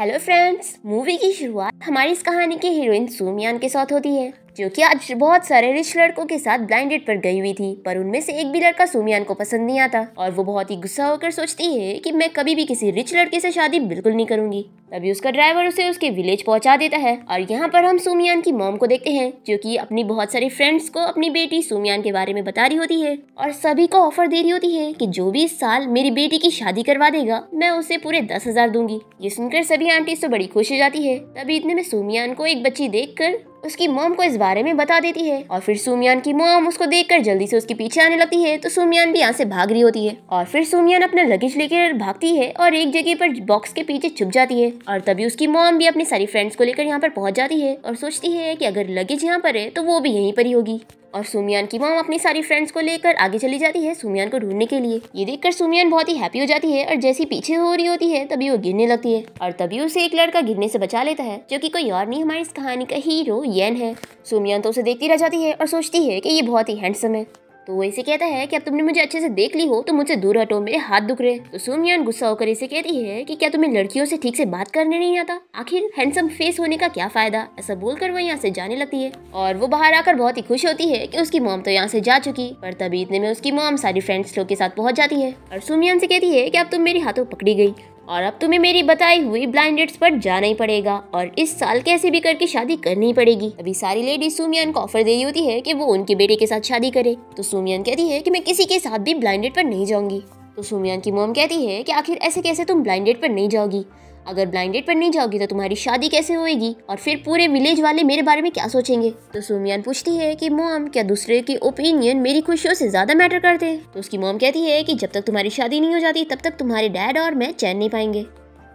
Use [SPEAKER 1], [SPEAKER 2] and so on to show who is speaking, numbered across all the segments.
[SPEAKER 1] Hello friends movie की शुरुआत हमारी इस कहानी की हीरोइन सोमियान के साथ होती है जो कि आज बहुत सारे रिच लड़कों के साथ ब्लाइंडेड पर गई हुई थी पर उनमें से एक भी लड़का सोमियान को पसंद नहीं आता और वो बहुत ही गुस्सा होकर सोचती है कि मैं कभी भी किसी रिच लड़के से शादी बिल्कुल नहीं करूंगी तभी उसका ड्राइवर उसे उसके विलेज पहुंचा देता है और यहाँ पर हम सुमियान की मोम को देखते हैं जो की अपनी बहुत सारी फ्रेंड्स को अपनी बेटी सुमियान के बारे में बता रही होती है और सभी को ऑफर दे रही होती है की जो भी इस साल मेरी बेटी की शादी करवा देगा मैं उसे पूरे दस हजार दूंगी ये सुनकर सभी आंटी तो बड़ी खुश हो जाती है तभी इतने में सुमियान को एक बच्ची देख कर उसकी मोम को इस बारे में बता देती है और फिर सुमियान की मोम उसको देखकर जल्दी से उसके पीछे आने लगती है तो सुमियान भी यहाँ से भाग रही होती है और फिर सुमियान अपना लगेज लेकर भागती है और एक जगह पर बॉक्स के पीछे छुप जाती है और तभी उसकी मोम भी अपनी सारी फ्रेंड्स को लेकर यहाँ पर पहुंच जाती है और सोचती है की अगर लगेज यहाँ पर है तो वो भी यहीं पर ही होगी और सुमियान की माँ अपनी सारी फ्रेंड्स को लेकर आगे चली जाती है सुमियान को ढूंढने के लिए ये देखकर सुमियान बहुत ही हैप्पी हो जाती है और जैसी पीछे हो रही होती है तभी वो गिरने लगती है और तभी उसे एक लड़का गिरने से बचा लेता है जो की कोई और नहीं हमारी इस कहानी का हीरो येन है सुमियान तो उसे देखती रह जाती है और सोचती है की ये बहुत ही हैंडसम है तो वो इसे कहता है कि अब तुमने मुझे अच्छे से देख ली हो तो मुझसे दूर हटो मेरे हाथ दुख रहे तो सोमयान गुस्सा होकर इसे कहती है कि क्या तुम्हें लड़कियों से ठीक से बात करने नहीं आता आखिर हैंडसम फेस होने का क्या फायदा ऐसा बोलकर वो यहाँ से जाने लगती है और वो बाहर आकर बहुत ही खुश होती है की उसकी मोम तो यहाँ से जा चुकी पर तभी इतने में उसकी मोम सारी फ्रेंड्स लोग के साथ पहुँच जाती है और सोमयान से कहती है की अब तुम मेरे हाथों पकड़ी गई और अब तुम्हें मेरी बताई हुई ब्लाइंड डेट्स पर जाना ही पड़ेगा और इस साल कैसे भी करके शादी करनी पड़ेगी अभी सारी लेडीज सुमियन को ऑफर दे रही होती है कि वो उनके बेटे के साथ शादी करे तो सुमियन कहती है कि मैं किसी के साथ भी ब्लाइंड डेट पर नहीं जाऊंगी तो सुमियन की मोम कहती है कि आखिर ऐसे कैसे तुम ब्लाइंड डेट पर नहीं जाओगी अगर ब्लाइंडेड पर नहीं जाओगी तो तुम्हारी शादी कैसे होएगी और फिर पूरे विलेज वाले मेरे बारे में क्या सोचेंगे तो सोमियान पूछती है कि मोम क्या दूसरे के ओपिनियन मेरी खुशियों से ज्यादा मैटर करते हैं तो उसकी मोम कहती है कि जब तक तुम्हारी शादी नहीं हो जाती तब तक तुम्हारे डैड और मैं चैन नहीं पाएंगे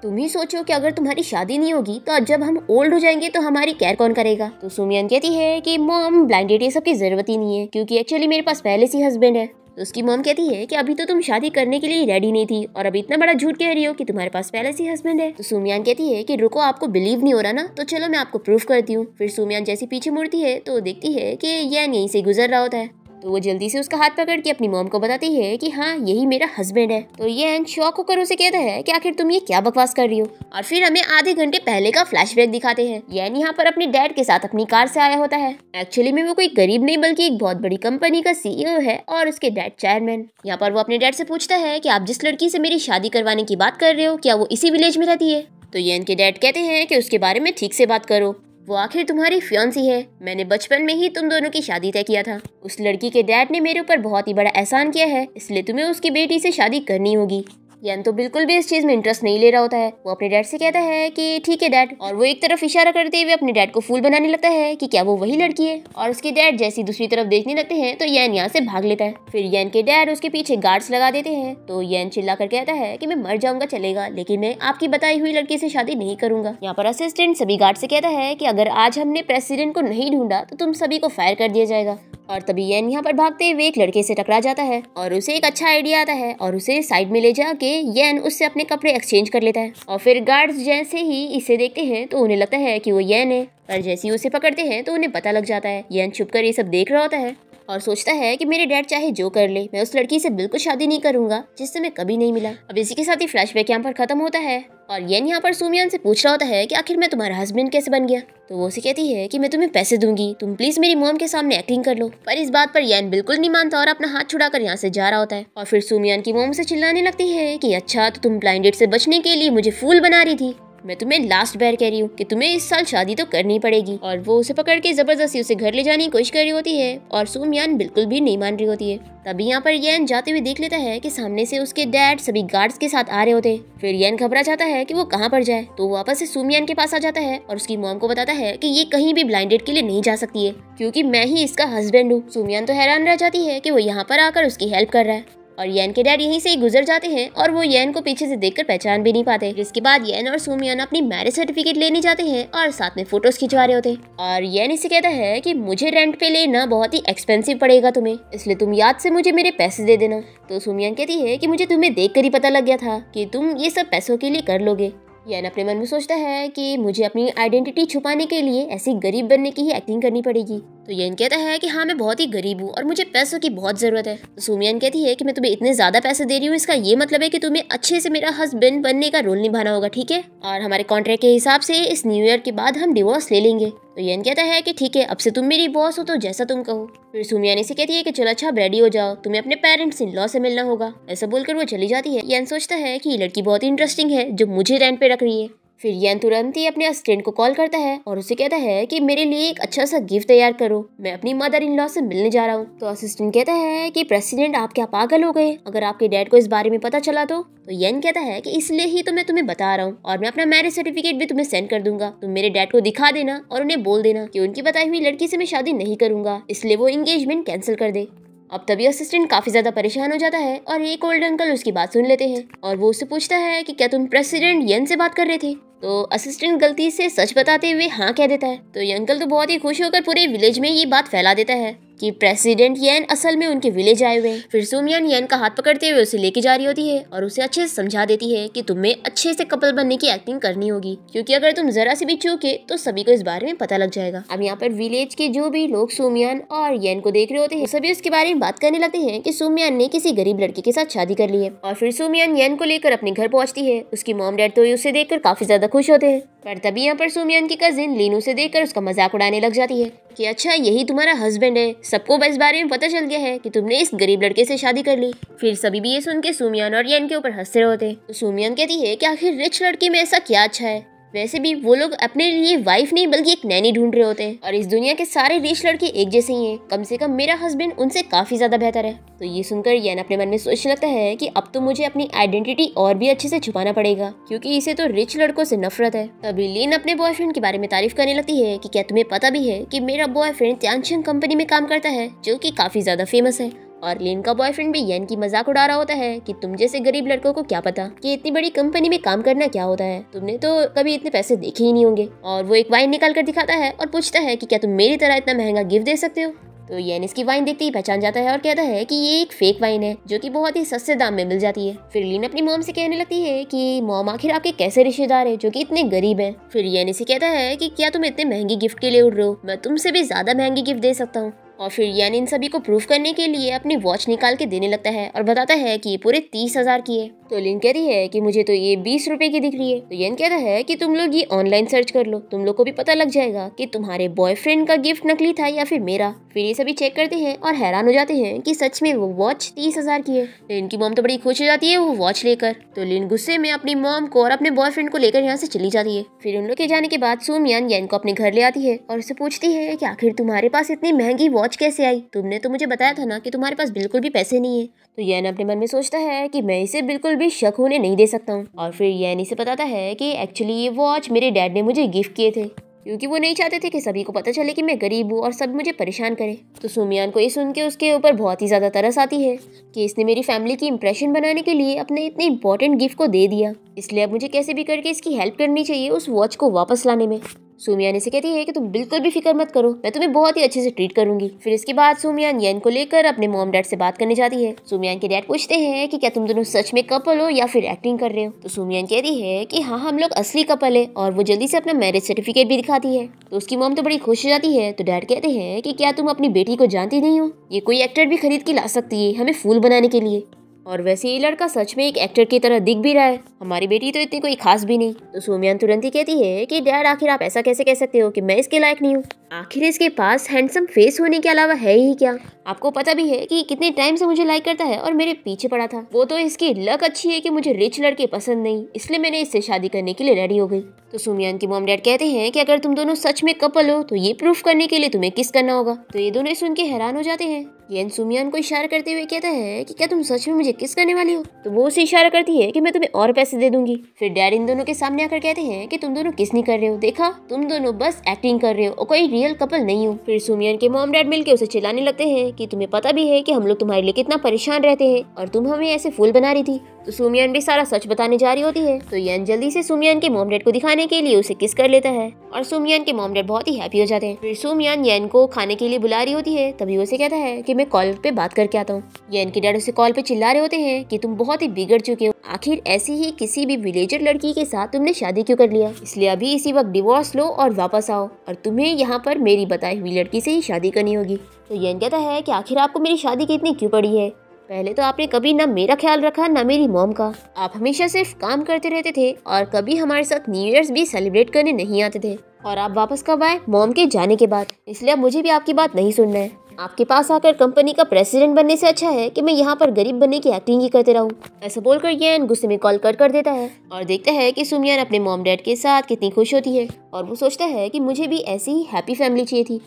[SPEAKER 1] तुम ही सोचो कि अगर तुम्हारी शादी नहीं होगी तो जब हम ओल्ड हो जाएंगे तो हमारी केयर कौन करेगा तो सुमियन कहती है कि मोम ब्लाइंडेड ये सब की जरूरत ही नहीं है क्योंकि एक्चुअली मेरे पास पहले से हस्बैंड है तो उसकी मोम कहती है कि अभी तो तुम शादी करने के लिए रेडी नहीं थी और अभी इतना बड़ा झूठ कह रही हो कि तुम्हारे पास पहले से हस्बैंड है तो सुमियान कहती है कि रुको आपको बिलीव नहीं हो रहा ना तो चलो मैं आपको प्रूफ करती हूँ फिर सुमियान जैसी पीछे मुड़ती है तो देखती है कि यह यहीं से गुजर रहा होता है तो वो जल्दी से उसका हाथ पकड़ के अपनी मोम को बताती है कि हाँ यही मेरा हस्बैंड है तो ये शौक होकर उसे कहता है कि आखिर तुम ये क्या बकवास कर रही हो और फिर हमें आधे घंटे पहले का फ्लैश दिखाते हैं यैन यहाँ पर अपने डैड के साथ अपनी कार से आया होता है एक्चुअली में वो कोई गरीब नहीं बल्कि एक बहुत बड़ी कंपनी का सीईओ है और उसके डैड चेयरमैन यहाँ पर वो अपने डैड से पूछता है कि आप जिस लड़की से मेरी शादी करवाने की बात कर रहे हो क्या वो इसी विलेज में रहती है तो येन के डैड कहते हैं कि उसके बारे में ठीक से बात करो वो आखिर तुम्हारी फ्योन्सी है मैंने बचपन में ही तुम दोनों की शादी तय किया था उस लड़की के डैड ने मेरे ऊपर बहुत ही बड़ा एहसान किया है इसलिए तुम्हें उसकी बेटी से शादी करनी होगी यन तो बिल्कुल भी इस चीज में इंटरेस्ट नहीं ले रहा होता है वो अपने डैड से कहता है कि ठीक है डैड और वो एक तरफ इशारा करते हुए अपने डैड को फूल बनाने लगता है कि क्या वो वही लड़की है और उसके डैड जैसी दूसरी तरफ देखने लगते हैं तो यन यहाँ से भाग लेता है फिर यन के डैड उसके पीछे गार्ड्स लगा देते हैं तो यन चिल्ला कर कहता है की मैं मर जाऊंगा चलेगा लेकिन मैं आपकी बताई हुई लड़की से शादी नहीं करूंगा यहाँ पर असिस्टेंट सभी गार्ड से कहता है की अगर आज हमने प्रेसिडेंट को नहीं ढूंढा तो तुम सभी को फायर कर दिया जाएगा और तभी यन यहाँ पर भागते हुए एक लड़के से टकरा जाता है और उसे एक अच्छा आइडिया आता है और उसे साइड में ले जाके येन उससे अपने कपड़े एक्सचेंज कर लेता है और फिर गार्ड्स जैसे ही इसे देखते हैं तो उन्हें लगता है कि वो येन है पर जैसे ही उसे पकड़ते हैं तो उन्हें पता लग जाता है येन छुपकर ये सब देख रहा होता है और सोचता है कि मेरे डैड चाहे जो कर ले मैं उस लड़की से बिल्कुल शादी नहीं करूंगा जिससे मैं कभी नहीं मिला अब इसी के साथ ही फ्लैश बैक यहाँ पर खत्म होता है और येन यहाँ पर सुमियान से पूछ रहा होता है कि आखिर मैं तुम्हारा हस्बैंड कैसे बन गया तो वो उसे कहती है कि मैं तुम्हें पैसे दूंगी तुम प्लीज मेरी मोम के सामने एक्टिंग कर लो पर इस बात पर येन बिल्कुल नहीं मानता और अपना हाथ छुड़ाकर यहाँ से जा रहा होता है और फिर सुमियान की मोम से चिल्लाने लगती है की अच्छा तो तुम ब्लाइंडेड से बचने के लिए मुझे फूल बना रही थी मैं तुम्हें लास्ट बार कह रही हूँ कि तुम्हें इस साल शादी तो करनी पड़ेगी और वो उसे पकड़ के जबरदस्ती उसे घर ले जाने की कोशिश कर रही होती है और सोमयान बिल्कुल भी नहीं मान रही होती है तभी यहाँ पर यन जाते हुए देख लेता है कि सामने से उसके डैड सभी गार्ड्स के साथ आ रहे होते फिर यन घबरा जाता है कि वो कहाँ पर जाए तो वापस से सुमियान के पास आ जाता है और उसकी मॉम को बताता है कि ये कहीं भी ब्लाइंडेड के लिए नहीं जा सकती है क्योंकि मैं ही इसका हस्बैंड हूँ सुमियान तो हैरान रह जाती है कि वो यहाँ पर आकर उसकी हेल्प कर रहा है और यैन के डैड यहीं से ही गुजर जाते हैं और वो यैन को पीछे से देखकर पहचान भी नहीं पाते जिसके बाद यैन और सुमियन अपनी मैरिज सर्टिफिकेट लेने जाते हैं और साथ में फोटोज खिंचवा रहे होते हैं और येन इसे कहता है कि मुझे रेंट पे लेना बहुत ही एक्सपेंसिव पड़ेगा तुम्हें इसलिए तुम याद से मुझे मेरे पैसे दे देना तो सुमियन कहती है की मुझे तुम्हें देख ही पता लग गया था की तुम ये सब पैसों के लिए कर लोगे यान अपने मन में सोचता है कि मुझे अपनी आइडेंटिटी छुपाने के लिए ऐसी गरीब बनने की ही एक्टिंग करनी पड़ेगी तो यन कहता है कि हाँ मैं बहुत ही गरीब हूँ और मुझे पैसों की बहुत ज़रूरत है तो सुमियान कहती है कि मैं तुम्हें इतने ज़्यादा पैसे दे रही हूँ इसका ये मतलब है कि तुम्हें अच्छे से मेरा हस्बैंड बनने का रोल निभाना होगा ठीक है और हमारे कॉन्ट्रैक्ट के हिसाब से इस न्यू ईयर के बाद हम डिवोर्स ले लेंगे तो यन कहता है कि ठीक है अब से तुम मेरी बॉस हो तो जैसा तुम कहो फिर सुमियानी से कहती है कि चलो अच्छा रेडी हो जाओ तुम्हें अपने पेरेंट्स इन लॉ से मिलना होगा ऐसा बोलकर वो चली जाती है यन सोचता है कि ये लड़की बहुत ही इंटरेस्टिंग है जो मुझे रेंट पे रख रही है फिर यन तुरंत ही अपने असिस्टेंट को कॉल करता है और उसे कहता है कि मेरे लिए एक अच्छा सा गिफ्ट तैयार करो मैं अपनी मदर इन लॉ से मिलने जा रहा हूँ तो असिस्टेंट कहता है कि प्रेसिडेंट आप क्या पागल हो गए अगर आपके डैड को इस बारे में पता चला तो तो यन कहता है कि इसलिए ही तो मैं तुम्हें बता रहा हूँ और मैं अपना मैरिज सर्टिफिकेट भी तुम्हें सेंड कर दूंगा तुम मेरे डैड को दिखा देना और उन्हें बोल देना की उनकी बताई हुई लड़की से मैं शादी नहीं करूंगा इसलिए वो इंगेजमेंट कैंसिल कर दे अब तभी असिस्टेंट काफी ज्यादा परेशान हो जाता है और एक ओल्ड अंकल उसकी बात सुन लेते हैं और वो उससे पूछता है कि क्या तुम प्रेसिडेंट यन से बात कर रहे थे तो असिस्टेंट गलती से सच बताते हुए हाँ कह देता है तो ये अंकल तो बहुत ही खुश होकर पूरे विलेज में ये बात फैला देता है कि प्रेसिडेंट येन असल में उनके विलेज आए हुए हैं फिर सोमयान येन का हाथ पकड़ते हुए उसे लेके जा रही होती है और उसे अच्छे से समझा देती है कि तुम्हें अच्छे से कपल बनने की एक्टिंग करनी होगी क्योंकि अगर तुम जरा से भी चूके तो सभी को इस बारे में पता लग जाएगा अब यहाँ पर विलेज के जो भी लोग सोमयान और येन को देख रहे होते हैं सभी उसके बारे में बात करने लगते है की सोमयान ने किसी गरीब लड़की के साथ शादी कर ली है और फिर सुमियन येन को लेकर अपने घर पहुँचती है उसकी मोम डैड तो उसे देखकर काफी ज्यादा ज़्यादा खुश होते हैं पर तभी यहाँ पर सुमिया की कजिन लीनू से देखकर उसका मजाक उड़ाने लग जाती है कि अच्छा यही तुम्हारा हस्बैंड है सबको इस बारे में पता चल गया है कि तुमने इस गरीब लड़के से शादी कर ली फिर सभी भी ये सुन के सुमियान और यन के ऊपर हंसते होते तो सुमियान कहती है कि आखिर रिच लड़की में ऐसा क्या अच्छा है वैसे भी वो लोग अपने लिए वाइफ नहीं बल्कि एक नैनी ढूंढ रहे होते हैं और इस दुनिया के सारे रिच लड़के एक जैसे ही हैं कम से कम मेरा हस्बैंड उनसे काफी ज्यादा बेहतर है तो ये सुनकर यन अपने मन में सोचने लगता है कि अब तो मुझे अपनी आइडेंटिटी और भी अच्छे से छुपाना पड़ेगा क्योंकि इसे तो रिच लड़कों से नफरत है तभी लीन अपने बॉयफ्रेंड के बारे में तारीफ करने लगती है कि क्या तुम्हें पता भी है कि मेरा बॉयफ्रेंड त्यानशंग कंपनी में काम करता है जो कि काफी ज्यादा फेमस है और लिन का बॉयफ्रेंड भी यन की मजाक उड़ा रहा होता है कि तुम जैसे गरीब लड़कों को क्या पता कि इतनी बड़ी कंपनी में काम करना क्या होता है तुमने तो कभी इतने पैसे देखे ही नहीं होंगे और वो एक वाइन निकाल कर दिखाता है और पूछता है कि क्या तुम मेरी तरह इतना महंगा गिफ्ट दे सकते हो तो यन इसकी वाइन देखते ही पहचान जाता है और कहता है कि ये एक फेक वाइन है जो कि बहुत ही सस्ते दाम में मिल जाती है फिर लीन अपनी मोम से कहने लगती है कि मोम आखिर आपके कैसे रिश्तेदार है जो कि इतने गरीब हैं फिर यन इसे कहता है कि क्या तुम इतने महंगी गिफ्ट के लिए उड़ रहे हो मैं तुमसे भी ज्यादा महंगी गिफ्ट दे सकता हूँ और फिर यान इन सभी को प्रूफ करने के लिए अपनी वॉच निकाल के देने लगता है और बताता है कि ये पूरे तीस हज़ार की है तो लिन कह रही है कि मुझे तो ये बीस रुपए की दिख रही है तो यन कहता है कि तुम लोग ये ऑनलाइन सर्च कर लो तुम लोग को भी पता लग जाएगा कि तुम्हारे बॉयफ्रेंड का गिफ्ट नकली था या फिर मेरा फिर ये सभी चेक करते हैं और हैरान हो जाते हैं कि सच में वो वॉच तीस हजार की है लिन की मोम तो बड़ी खुश हो जाती है वो वॉच लेकर तो लिन गुस्से में अपनी मोम को और अपने बॉयफ्रेंड को लेकर यहाँ से चली जाती है फिर उन लोग के जाने के बाद सोमयान यन को अपने घर ले आती है और उसे पूछती है की आखिर तुम्हारे पास इतनी महंगी वॉच कैसे आई तुमने तो मुझे बताया था ना कि तुम्हारे पास बिल्कुल भी पैसे नहीं है तो यैन अपने मन में सोचता है कि मैं इसे बिल्कुल भी शक होने नहीं दे सकता हूँ और फिर यैन इसे बताता है कि एक्चुअली ये वॉच मेरे डैड ने मुझे गिफ्ट किए थे क्योंकि वो नहीं चाहते थे कि सभी को पता चले कि मैं गरीब हूँ और सब मुझे परेशान करें तो सुमियान को ये सुन के उसके ऊपर बहुत ही ज़्यादा तरस आती है कि इसने मेरी फैमिली की इंप्रेशन बनाने के लिए अपने इतने इंपॉर्टेंट गिफ्ट को दे दिया इसलिए अब मुझे कैसे भी करके इसकी हेल्प करनी चाहिए उस वॉच को वापस लाने में सोमिया ने इसे कहती है कि तुम बिल्कुल भी फिक्र मत करो मैं तुम्हें बहुत ही अच्छे से ट्रीट करूंगी फिर इसके बाद सोमियान येन को लेकर अपने मोम डैड से बात करने जाती है सोमियान के डैड पूछते हैं कि क्या तुम दोनों सच में कपल हो या फिर एक्टिंग कर रहे हो तो सोमियान कहती है कि हाँ हम लोग असली कपल है और वो जल्दी से अपना मैरिज सर्टिफिकेट भी दिखाती है तो उसकी मोम तो बड़ी खुश हो जाती है तो डैड कहते हैं की क्या तुम अपनी बेटी को जानती नहीं हो ये कोई एक्टर भी खरीद के ला सकती है हमें फूल बनाने के लिए और वैसे ये लड़का सच में एक एक्टर की तरह दिख भी रहा है हमारी बेटी तो इतनी कोई खास भी नहीं तो सोमयान तुरंत ही कहती है कि डैड आखिर आप ऐसा कैसे कह सकते हो कि मैं इसके लायक नहीं हूँ आखिर इसके पास हैंडसम फेस होने के अलावा है ही क्या आपको पता भी है कि कितने टाइम से मुझे लाइक करता है और मेरे पीछे पड़ा था वो तो इसकी लक अच्छी है कि मुझे रिच लड़के पसंद नहीं इसलिए मैंने इससे शादी करने के लिए रेडी हो गई तो सुमियान की मोम डैड कहते हैं कि अगर तुम दोनों सच में कपल हो तो ये प्रूफ करने के लिए तुम्हें किस करना होगा तो ये दोनों सुन के हैरान हो जाते हैं येन सुमियान को इशारा करते हुए कहता है कि क्या तुम सच में मुझे किस करने वाली हो तो वो उसे इशारा करती है कि मैं तुम्हें और पैसे दे दूंगी फिर डैड इन दोनों के सामने आकर कहते हैं कि तुम दोनों किस नहीं कर रहे हो देखा तुम दोनों बस एक्टिंग कर रहे हो और कोई रियल रियल कपल नहीं हूँ फिर सुमियन के मोम डैड मिलकर उसे चिल्लाने लगते हैं कि तुम्हें पता भी है कि हम लोग तुम्हारे लिए कितना परेशान रहते हैं और तुम हमें ऐसे फूल बना रही थी तो सुमियन भी सारा सच बताने जा रही होती है तो यन जल्दी से सुमियन के मोमडेड को दिखाने के लिए उसे किस कर लेता है और सुमियन के मोमडेड बहुत ही हैप्पी हो जाते हैं फिर सुमियन यन को खाने के लिए बुला रही होती है तभी उसे कहता है कि मैं कॉल पे बात करके आता हूँ यन के डैड उसे कॉल पे चिल्ला रहे होते हैं कि तुम बहुत ही बिगड़ चुके हो आखिर ऐसी ही किसी भी विलेजर लड़की के साथ तुमने शादी क्यों कर लिया इसलिए अभी इसी वक्त डिवोर्स लो और वापस आओ और तुम्हें यहाँ पर मेरी बताई हुई लड़की से ही शादी करनी होगी तो यन कहता है कि आखिर आपको मेरी शादी की इतनी क्यों पड़ी है पहले तो आपने कभी ना मेरा ख्याल रखा ना मेरी मोम का आप हमेशा सिर्फ काम करते रहते थे और कभी हमारे साथ न्यू ईयर भी सेलिब्रेट करने नहीं आते थे और आप वापस कब आए मॉम के जाने के बाद इसलिए अब मुझे भी आपकी बात नहीं सुनना है आपके पास आकर कंपनी का प्रेसिडेंट बनने से अच्छा है कि मैं यहाँ पर गरीब बनने की एक्टिंग ही करते रहूँ ऐसा बोलकर यैन गुस्से में कॉल कर कर देता है और देखता है कि सुमियान अपने मॉम डैड के साथ कितनी खुश होती है और वो सोचता है कि मुझे भी ऐसी ही हैप्पी फैमिली चाहिए थी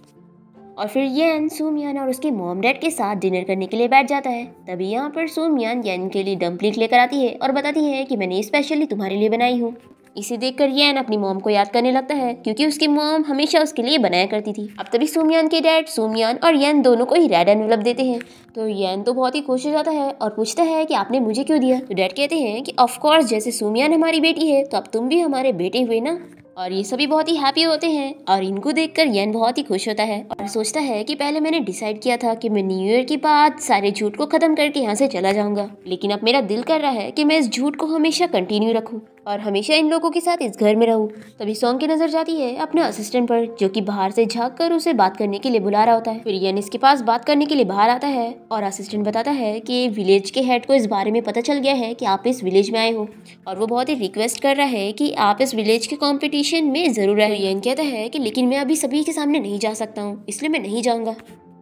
[SPEAKER 1] और फिर यन सोमयान और उसके मॉम डैड के साथ डिनर करने के लिए बैठ जाता है तभी यहाँ पर सोमयान यन के लिए डम्पलिंग लेकर आती है और बताती है कि मैंने स्पेशली तुम्हारे लिए बनाई हूँ इसे देखकर यैन अपनी मोम को याद करने लगता है क्योंकि उसकी मोम हमेशा उसके लिए बनाया करती थी अब तभी सोमयान के डैड सोमयान और यन दोनों को ही रेड एनवलप देते हैं तो यन तो बहुत ही खुश हो जाता है और पूछता है कि आपने मुझे क्यों दिया तो डैड कहते हैं कि ऑफकोर्स जैसे सोमयान हमारी बेटी है तो अब तुम भी हमारे बेटे हुए ना और ये सभी बहुत ही हैप्पी होते हैं और इनको देखकर यन बहुत ही खुश होता है और सोचता है कि पहले मैंने डिसाइड किया था कि मैं न्यू ईयर के बाद सारे झूठ को खत्म करके यहाँ से चला जाऊंगा लेकिन अब मेरा दिल कर रहा है कि मैं इस झूठ को हमेशा कंटिन्यू रखूँ और हमेशा इन लोगों के साथ इस घर में रहूँ तभी सोंग की नज़र जाती है अपने असिस्टेंट पर जो कि बाहर से झाँक कर उसे बात करने के लिए बुला रहा होता है फिर यन इसके पास बात करने के लिए बाहर आता है और असिस्टेंट बताता है कि विलेज के हेड को इस बारे में पता चल गया है कि आप इस विलेज में आए हो और वो बहुत ही रिक्वेस्ट कर रहा है कि आप इस विलेज के कॉम्पिटिशन में ज़रूर आए यन कहता है कि लेकिन मैं अभी सभी के सामने नहीं जा सकता हूँ इसलिए मैं नहीं जाऊँगा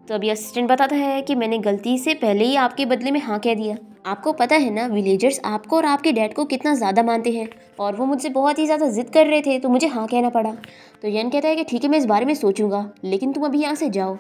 [SPEAKER 1] तो अभी असिस्टेंट बताता है कि मैंने गलती से पहले ही आपके बदले में हाँ कह दिया आपको पता है ना विलेजर्स आपको और आपके डैड को कितना ज़्यादा मानते हैं और वो मुझसे बहुत ही ज़्यादा ज़िद कर रहे थे तो मुझे हाँ कहना पड़ा तो यन कहता है कि ठीक है मैं इस बारे में सोचूंगा लेकिन तुम अभी यहाँ से जाओ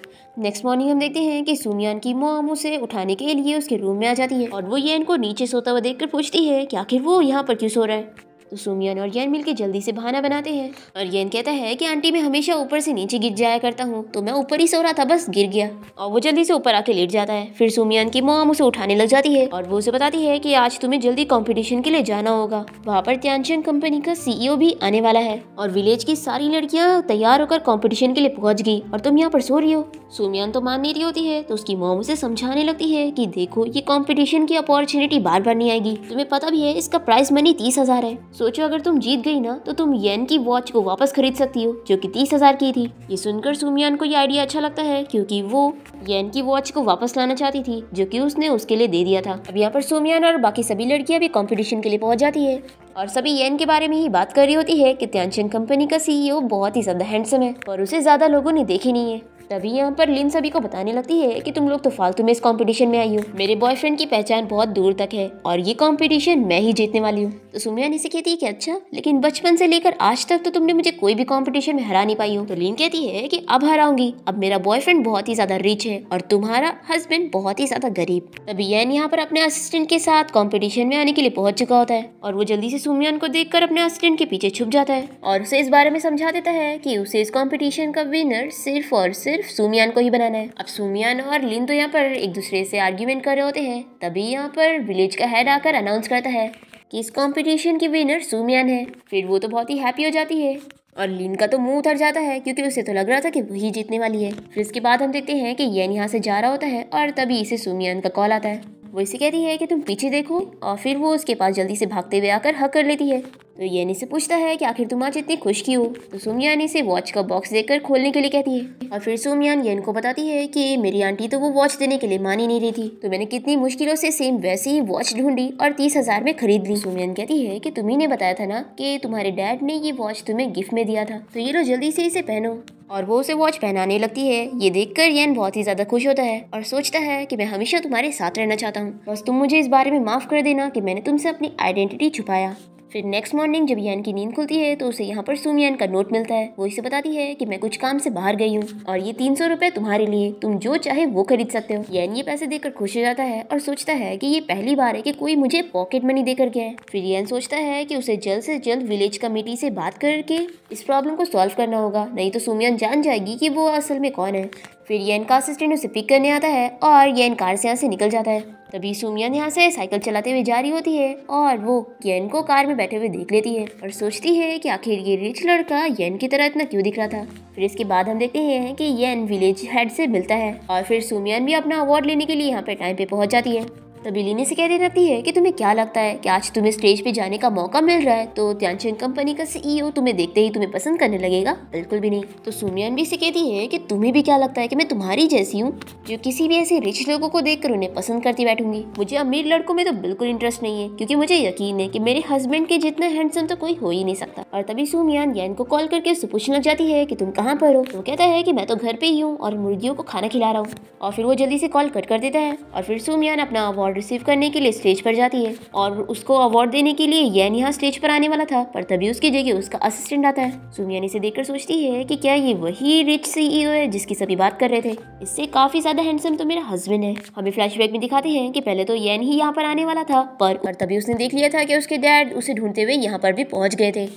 [SPEAKER 1] नेक्स्ट मॉर्निंग हम देखते हैं कि सुनियान की मोम उसे उठाने के लिए उसके रूम में आ जाती है और वो यन को नीचे सोता हुआ देख पूछती है कि आखिर वो यहाँ पर क्यों सो रहा है तो सुमियन और येन मिलकर जल्दी से बहाना बनाते हैं और येन कहता है कि आंटी मैं हमेशा ऊपर से नीचे गिर जाया करता हूँ तो मैं ऊपर ही सो रहा था बस गिर गया और वो जल्दी से ऊपर आके लेट जाता है फिर सुमियन की मोम उसे उठाने लग जाती है और वो उसे बताती है कि आज तुम्हें जल्दी कॉम्पिटिशन के लिए जाना होगा वहाँ पर त्यानचंद कंपनी का सीईओ e भी आने वाला है और विलेज की सारी लड़कियाँ तैयार होकर कॉम्पिटिशन के लिए पहुँच गई और तुम यहाँ पर सो रही हो सुमियन तो मान नहीं रही होती है तो उसकी मोम उसे समझाने लगती है की देखो ये कॉम्पिटिशन की अपॉर्चुनिटी बार बार नहीं आएगी तुम्हें पता भी है इसका प्राइस मनी तीस हजार है सोचो अगर तुम जीत गई ना तो तुम येन की वॉच को वापस खरीद सकती हो जो कि तीस हजार की थी ये सुनकर सुमियान को ये आइडिया अच्छा लगता है क्योंकि वो येन की वॉच को वापस लाना चाहती थी जो कि उसने उसके लिए दे दिया था अब यहाँ पर सुमियान और बाकी सभी लड़कियाँ भी कॉम्पिटिशन के लिए पहुँच जाती है और सभी येन के बारे में ही बात कर रही होती है की त्यांशन कंपनी का सीईओ e बहुत ही ज्यादा हैंडसम है और उसे ज्यादा लोगों ने देखी नहीं है तभी यहाँ पर लिन सभी को बताने लगती है कि तुम लोग तो फालतू में इस कंपटीशन में आई हो मेरे बॉयफ्रेंड की पहचान बहुत दूर तक है और ये कंपटीशन मैं ही जीतने वाली हूँ तो सुमियान इसे कहती है कि अच्छा लेकिन बचपन से लेकर आज तक तो तुमने मुझे कोई भी कॉम्पिटिशन में हरा नहीं पाई हो तो लीन कहती है की अब हराऊंगी अब मेरा बॉयफ्रेंड बहुत ही ज्यादा रिच है और तुम्हारा हस्बैंड बहुत ही ज्यादा गरीब तभी यैन यहाँ पर अपने असिस्टेंट के साथ कॉम्पिटिशन में आने के लिए पहुंच चुका होता है और वो जल्दी से सुमियान को देखकर अपने असिस्टेंट के पीछे छुप जाता है और उसे इस बारे में समझा देता है की उसे इस कॉम्पिटिशन का विनर सिर्फ और सिर्फ सिर्फ सुमियान को ही बनाना है अब सुमियान और लिन तो यहाँ पर एक दूसरे से आर्ग्यूमेंट कर रहे होते हैं तभी यहाँ पर विलेज का हेड आकर अनाउंस करता है कि इस कॉम्पिटिशन की विनर सुमियान है फिर वो तो बहुत ही हैप्पी हो जाती है और लीन का तो मुंह उतर जाता है क्योंकि उसे तो लग रहा था कि वही जीतने वाली है फिर इसके बाद हम देखते हैं कि येन यहाँ से जा रहा होता है और तभी इसे सुमियान का कॉल आता है वो इसे कहती है कि तुम पीछे देखो और फिर वो उसके पास जल्दी से भागते हुए आकर हक कर लेती है तो येनी से पूछता है कि आखिर तुम आज इतनी खुश क्यों हो तो सोमयान इसे वॉच का बॉक्स देकर खोलने के लिए कहती है और फिर सोमयान येन को बताती है कि मेरी आंटी तो वो वॉच देने के लिए मानी नहीं रही थी तो मैंने कितनी मुश्किलों से सेम वैसी ही वॉच ढूंढी और तीस हजार में खरीद ली सोमयान कहती है की तुम्ही ने बताया था ना कि तुम्हारे डैड ने ये वॉच तुम्हें गिफ्ट में दिया था तो ये लो जल्दी से इसे पहनो और वो उसे वॉच पहनाने लगती है ये देखकर यन बहुत ही ज्यादा खुश होता है और सोचता है कि मैं हमेशा तुम्हारे साथ रहना चाहता हूँ बस तुम मुझे इस बारे में माफ कर देना कि मैंने तुमसे अपनी आइडेंटिटी छुपाया फिर नेक्स्ट मॉर्निंग जब यान की नींद खुलती है तो उसे यहाँ पर सुमियान का नोट मिलता है वो इसे बताती है कि मैं कुछ काम से बाहर गई हूँ और ये तीन सौ रुपए तुम्हारे लिए तुम जो चाहे वो खरीद सकते हो यान ये पैसे देकर खुश हो जाता है और सोचता है कि ये पहली बार है कि कोई मुझे पॉकेट मनी देकर गया है फिर यान सोचता है कि उसे जल्द से जल्द विलेज कमेटी से बात करके इस प्रॉब्लम को सॉल्व करना होगा नहीं तो सुमियान जान जाएगी कि वो असल में कौन है फिर येन का असिस्टेंट उसे पिक करने आता है और ये कार से यहाँ से निकल जाता है तभी सुमियन यहाँ से साइकिल चलाते हुए जा रही होती है और वो येन को कार में बैठे हुए देख लेती है और सोचती है कि आखिर ये रिच लड़का येन की तरह इतना क्यों दिख रहा था फिर इसके बाद हम देखते हैं कि येन विलेज हेड से मिलता है और फिर सुमियन भी अपना अवार्ड लेने के लिए यहाँ पे टाइम पे पहुँच जाती है तभी लीने से कहने रहती है कि तुम्हें क्या लगता है कि आज तुम्हें स्टेज पे जाने का मौका मिल रहा है तो त्यानचंद कंपनी का सीईओ e तुम्हें देखते ही तुम्हें पसंद करने लगेगा बिल्कुल भी नहीं तो सुमियन भी से कहती है कि तुम्हें भी क्या लगता है कि मैं तुम्हारी जैसी हूँ जो किसी भी ऐसे रिच लोगों को देखकर उन्हें पसंद करती बैठूंगी मुझे अमीर लड़कों में तो बिल्कुल इंटरेस्ट नहीं है क्योंकि मुझे यकीन है कि मेरे हस्बैंड के जितना हैंडसम तो कोई हो ही नहीं सकता और तभी सुमियान गैन को कॉल करके उससे पूछना लग जाती है कि तुम कहाँ पर हो वो कहता है कि मैं तो घर पे ही हूँ और मुर्गियों को खाना खिला रहा हूँ और फिर वो जल्दी से कॉल कट कर देता है और फिर सुमियान अपना अवार्ड अवार्ड रिसीव करने के लिए स्टेज पर जाती है और उसको अवार्ड देने के लिए यह यहाँ स्टेज पर आने वाला था पर तभी उसकी जगह उसका असिस्टेंट आता है सुमियन इसे देखकर सोचती है कि क्या ये वही रिच सीईओ e है जिसकी सभी बात कर रहे थे इससे काफी ज्यादा हैंडसम तो मेरा हस्बैंड है हमें फ्लैश में दिखाते हैं की पहले तो यैन ही यहाँ पर आने वाला था पर तभी उसने देख लिया था की उसके डैड उसे ढूंढते हुए यहाँ पर भी पहुँच गए थे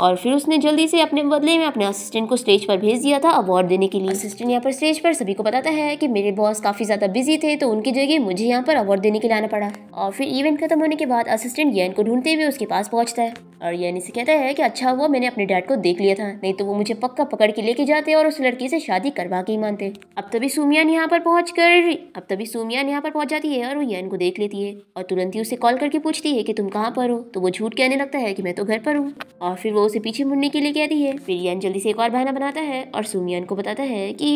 [SPEAKER 1] और फिर उसने जल्दी से अपने बदले में अपने असिस्टेंट को स्टेज पर भेज दिया था अवार्ड देने के लिए असिस्टेंट यहाँ पर स्टेज पर सभी को बताता है कि मेरे बॉस काफ़ी ज़्यादा बिजी थे तो उनकी जगह मुझे यहाँ पर अवार्ड देने के लिए आना पड़ा और फिर इवेंट खत्म होने के बाद असिस्टेंट ज्ञान को ढूंढते हुए उसके पास पहुँचता है और से कहता है कि अच्छा हुआ मैंने अपने डैड को देख लिया था नहीं तो वो मुझे पक्का पकड़ के लेके जाते और उस लड़की से शादी करवा के ही मानते अब तभी सूमियान यहाँ पर पहुँच कर अब तभी सूमियान यहाँ पर पहुँच जाती है और वो यान को देख लेती है और तुरंत ही उसे कॉल करके पूछती है कि तुम कहाँ पर हो तो वो झूठ कहने लगता है कि मैं तो घर पर हूँ और फिर वो उसे पीछे मुड़ने के लिए कहती है फिर यान जल्दी से एक और बहना बनाता है और सुमियान को बताता है कि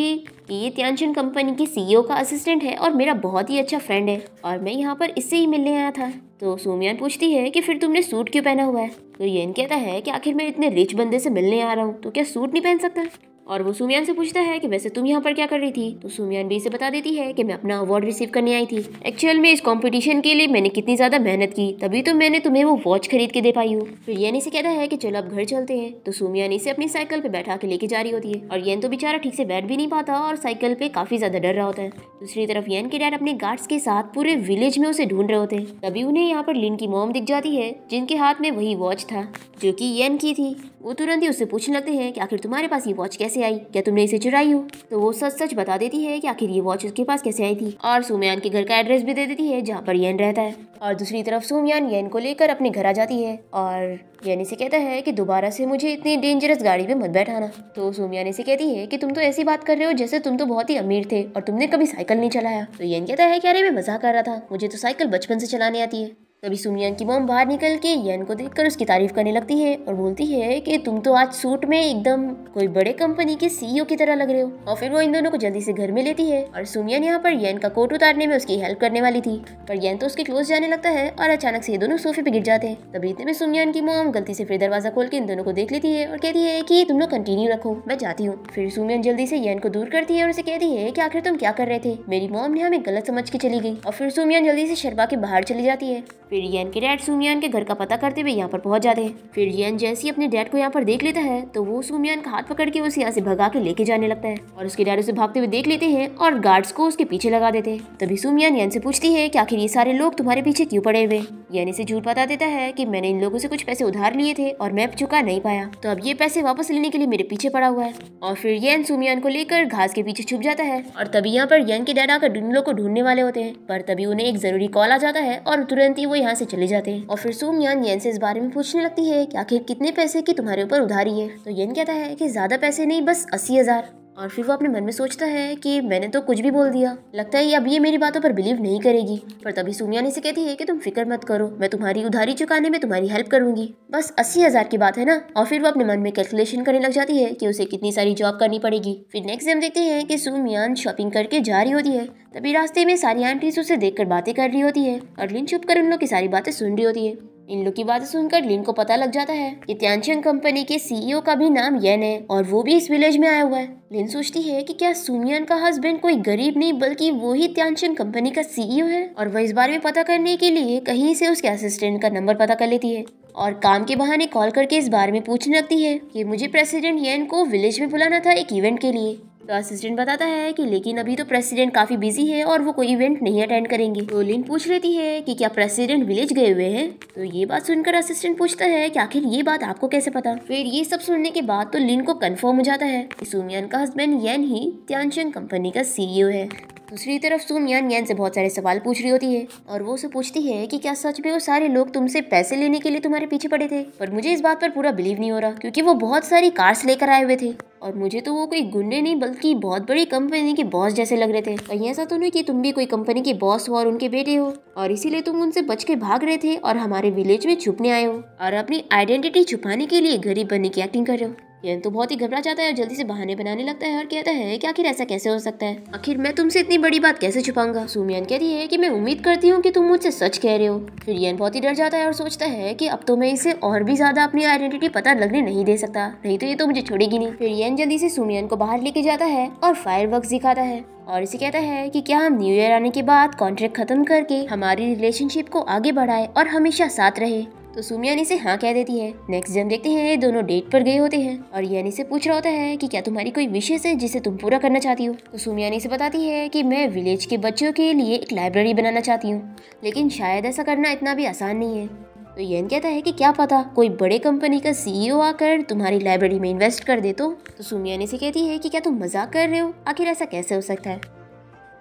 [SPEAKER 1] ये त्यानचंद कंपनी के सीईओ e का असिस्टेंट है और मेरा बहुत ही अच्छा फ्रेंड है और मैं यहाँ पर इससे ही मिलने आया था तो सोमियान पूछती है कि फिर तुमने सूट क्यों पहना हुआ है तो येन कहता है कि आखिर मैं इतने रिच बंदे से मिलने आ रहा हूँ तो क्या सूट नहीं पहन सकता और वो सुमियान से पूछता है कि वैसे तुम यहाँ पर क्या कर रही थी तो सुमियान भी इसे बता देती है कि मैं अपना अवार्ड रिसीव करने आई थी एक्चुअल में इस कंपटीशन के लिए मैंने कितनी ज़्यादा मेहनत की तभी तो मैंने तुम्हें वो वॉच खरीद के दे पाई हूँ फिर यन इसे कहता है कि चलो अब घर चलते हैं तो सुमियान इसे अपनी साइकिल पर बैठा के लेके जा रही होती है और येन तो बेचारा ठीक से बैठ भी नहीं पाता और साइकिल पे काफ़ी ज़्यादा डर रहा होता है दूसरी तरफ यन के डैड अपने गार्ड्स के साथ पूरे विलेज में उसे ढूंढ रहे होते हैं तभी उन्हें यहाँ पर लिन की मोम दिख जाती है जिनके हाथ में वही वॉच था जो की यन की थी वो तुरंत ही उससे पूछने लगते हैं कि आखिर तुम्हारे पास ये वॉच कैसे कैसे आई क्या तुमने इसे चुराई हो तो वो सच सच बता देती है कि आखिर ये वॉच उसके पास कैसे आई थी और सोमयान के घर का एड्रेस भी दे देती है जहाँ पर येन रहता है और दूसरी तरफ सोमयान येन को लेकर अपने घर आ जाती है और येन इसे कहता है कि दोबारा से मुझे इतनी डेंजरस गाड़ी में मत बैठाना तो सोमयान इसे कहती है कि तुम तो ऐसी बात कर रहे हो जैसे तुम तो बहुत ही अमीर थे और तुमने कभी साइकिल नहीं चलाया तो येन कहता है कि अरे मैं मजाक कर रहा था मुझे तो साइकिल बचपन से चलाने आती है तभी सुमियान की मोम बाहर निकल के यन को देखकर उसकी तारीफ करने लगती है और बोलती है कि तुम तो आज सूट में एकदम कोई बड़े कंपनी के सीईओ e की तरह लग रहे हो और फिर वो इन दोनों को जल्दी से घर में लेती है और सुमियान यहाँ पर यन का कोट उतारने में उसकी हेल्प करने वाली थी पर यन तो उसके क्लोज जाने लगता है और अचानक से ये दोनों सोफे पे गिर जाते हैं तभी इतने में सुमियान की मोम गलती से फिर दरवाजा खोल के इन दोनों को देख लेती है और कहती है की तुम लोग कंटिन्यू रखो मैं जाती हूँ फिर सुमियान जल्दी से यन को दूर करती है और उसे कहती है की आखिर तुम क्या कर रहे थे मेरी मोम ने हमें गलत समझ के चली गई और फिर सुमियान जल्दी से शर्मा के बाहर चली जाती है फिर यन के डैड सुमियान के घर का पता करते हुए यहाँ पर पहुँच जाते हैं फिर यन जैसे ही अपने डैड को यहाँ पर देख लेता है तो वो सुमियान का हाथ पकड़ के उसे यहाँ से भगा के लेके जाने लगता है और उसके डैड उसे भागते हुए देख लेते हैं और गार्ड्स को उसके पीछे लगा देते हैं तभी सुमियान यन से पूछती है की आखिर ये सारे लोग तुम्हारे पीछे क्यों पड़े हुए यन इसे झूठ बता देता है की मैंने इन लोगों से कुछ पैसे उधार लिए थे और मैं चुका नहीं पाया तो अब ये पैसे वापस लेने के लिए मेरे पीछे पड़ा हुआ है और फिर यन सुमियान को लेकर घास के पीछे छुप जाता है और तभी यहाँ पर यन के डैड आकर को ढूंढने वाले होते हैं पर तभी उन्हें एक जरूरी कॉल आ जाता है और तुरंत ही वो यहाँ से चले जाते हैं और फिर सोमयान येन से इस बारे में पूछने लगती है कि आखिर कितने पैसे की तुम्हारे ऊपर उधारी है तो येन कहता है कि ज्यादा पैसे नहीं बस अस्सी हजार और फिर वो अपने मन में सोचता है कि मैंने तो कुछ भी बोल दिया लगता है अब ये मेरी बातों पर बिलीव नहीं करेगी पर तभी सोनियानी से कहती है कि तुम फिक्र मत करो मैं तुम्हारी उधारी चुकाने में तुम्हारी हेल्प करूंगी बस अस्सी हज़ार की बात है ना और फिर वो अपने मन में कैलकुलेशन करने लग जाती है कि उसे कितनी सारी जॉब करनी पड़ेगी फिर नेक्स्ट डे हम देखते हैं कि सुमियान शॉपिंग करके जा रही होती है तभी रास्ते में सारी आंटीज उसे देखकर बातें कर रही होती है और लिन छुप कर उन लोग की सारी बातें सुन रही होती है इन लोग की बातें सुनकर लिन को पता लग जाता है कि त्यानचंग कंपनी के सीईओ का भी नाम येन है और वो भी इस विलेज में आया हुआ है लिन सोचती है कि क्या सुमियन का हस्बैंड कोई गरीब नहीं बल्कि वो ही त्यानचंद कंपनी का सीईओ है और वह इस बारे में पता करने के लिए कहीं से उसके असिस्टेंट का नंबर पता कर लेती है और काम के बहाने कॉल करके इस बारे में पूछने लगती है कि मुझे प्रेसिडेंट येन को विलेज में बुलाना था एक इवेंट के लिए तो असिस्टेंट बताता है कि लेकिन अभी तो प्रेसिडेंट काफ़ी बिजी है और वो कोई इवेंट नहीं अटेंड करेंगे तो लिन पूछ लेती है कि क्या प्रेसिडेंट विलेज गए हुए हैं तो ये बात सुनकर असिस्टेंट पूछता है कि आखिर ये बात आपको कैसे पता फिर ये सब सुनने के बाद तो लिन को कन्फर्म हो जाता है कि सुमियान का हस्बैंड यन ही त्यानशंग कंपनी का सीईओ e है दूसरी तरफ सुमियान यन से बहुत सारे सवाल पूछ रही होती है और वो उसे पूछती है कि क्या सच में वो सारे लोग तुमसे पैसे लेने के लिए तुम्हारे पीछे पड़े थे पर मुझे इस बात पर पूरा बिलीव नहीं हो रहा क्योंकि वो बहुत सारी कार्स लेकर आए हुए थे और मुझे तो वो कोई गुंडे नहीं संत मतलब की बहुत बड़ी कंपनी के बॉस जैसे लग रहे थे कहीं ऐसा तो नहीं कि तुम भी कोई कंपनी के बॉस हो और उनके बेटे हो और इसीलिए तुम उनसे बच के भाग रहे थे और हमारे विलेज में छुपने आए हो और अपनी आइडेंटिटी छुपाने के लिए गरीब बनने की एक्टिंग कर रहे हो यंग तो बहुत ही घबरा जाता है और जल्दी से बहाने बनाने लगता है और कहता है कि आखिर ऐसा कैसे हो सकता है आखिर मैं तुमसे इतनी बड़ी बात कैसे छुपाऊंगा सुमियन कहती है कि मैं उम्मीद करती हूँ कि तुम मुझसे सच कह रहे हो फिर यन बहुत ही डर जाता है और सोचता है कि अब तो मैं इसे और भी ज्यादा अपनी आइडेंटिटी पता लगने नहीं दे सकता नहीं तो ये तो मुझे छोड़ेगी नहीं फिर यन जल्दी से सुमियन को बाहर लेके जाता है और फायर दिखाता है और इसे कहता है कि क्या हम न्यू ईयर आने के बाद कॉन्ट्रैक्ट खत्म करके हमारी रिलेशनशिप को आगे बढ़ाए और हमेशा साथ रहे तो सुमी यानी से हाँ कह देती है नेक्स्ट डे हम देखते हैं दोनों डेट पर गए होते हैं और यानी से पूछ रहा होता है कि क्या तुम्हारी कोई विशेष है जिसे तुम पूरा करना चाहती हो तो सुमी यानी से बताती है कि मैं विलेज के बच्चों के लिए एक लाइब्रेरी बनाना चाहती हूँ लेकिन शायद ऐसा करना इतना भी आसान नहीं है तो यन कहता है कि क्या पता कोई बड़े कंपनी का सीईओ आकर तुम्हारी लाइब्रेरी में इन्वेस्ट कर दे तो? तो, सुमियानी से कहती है कि क्या तुम मजाक कर रहे हो आखिर ऐसा कैसे हो सकता है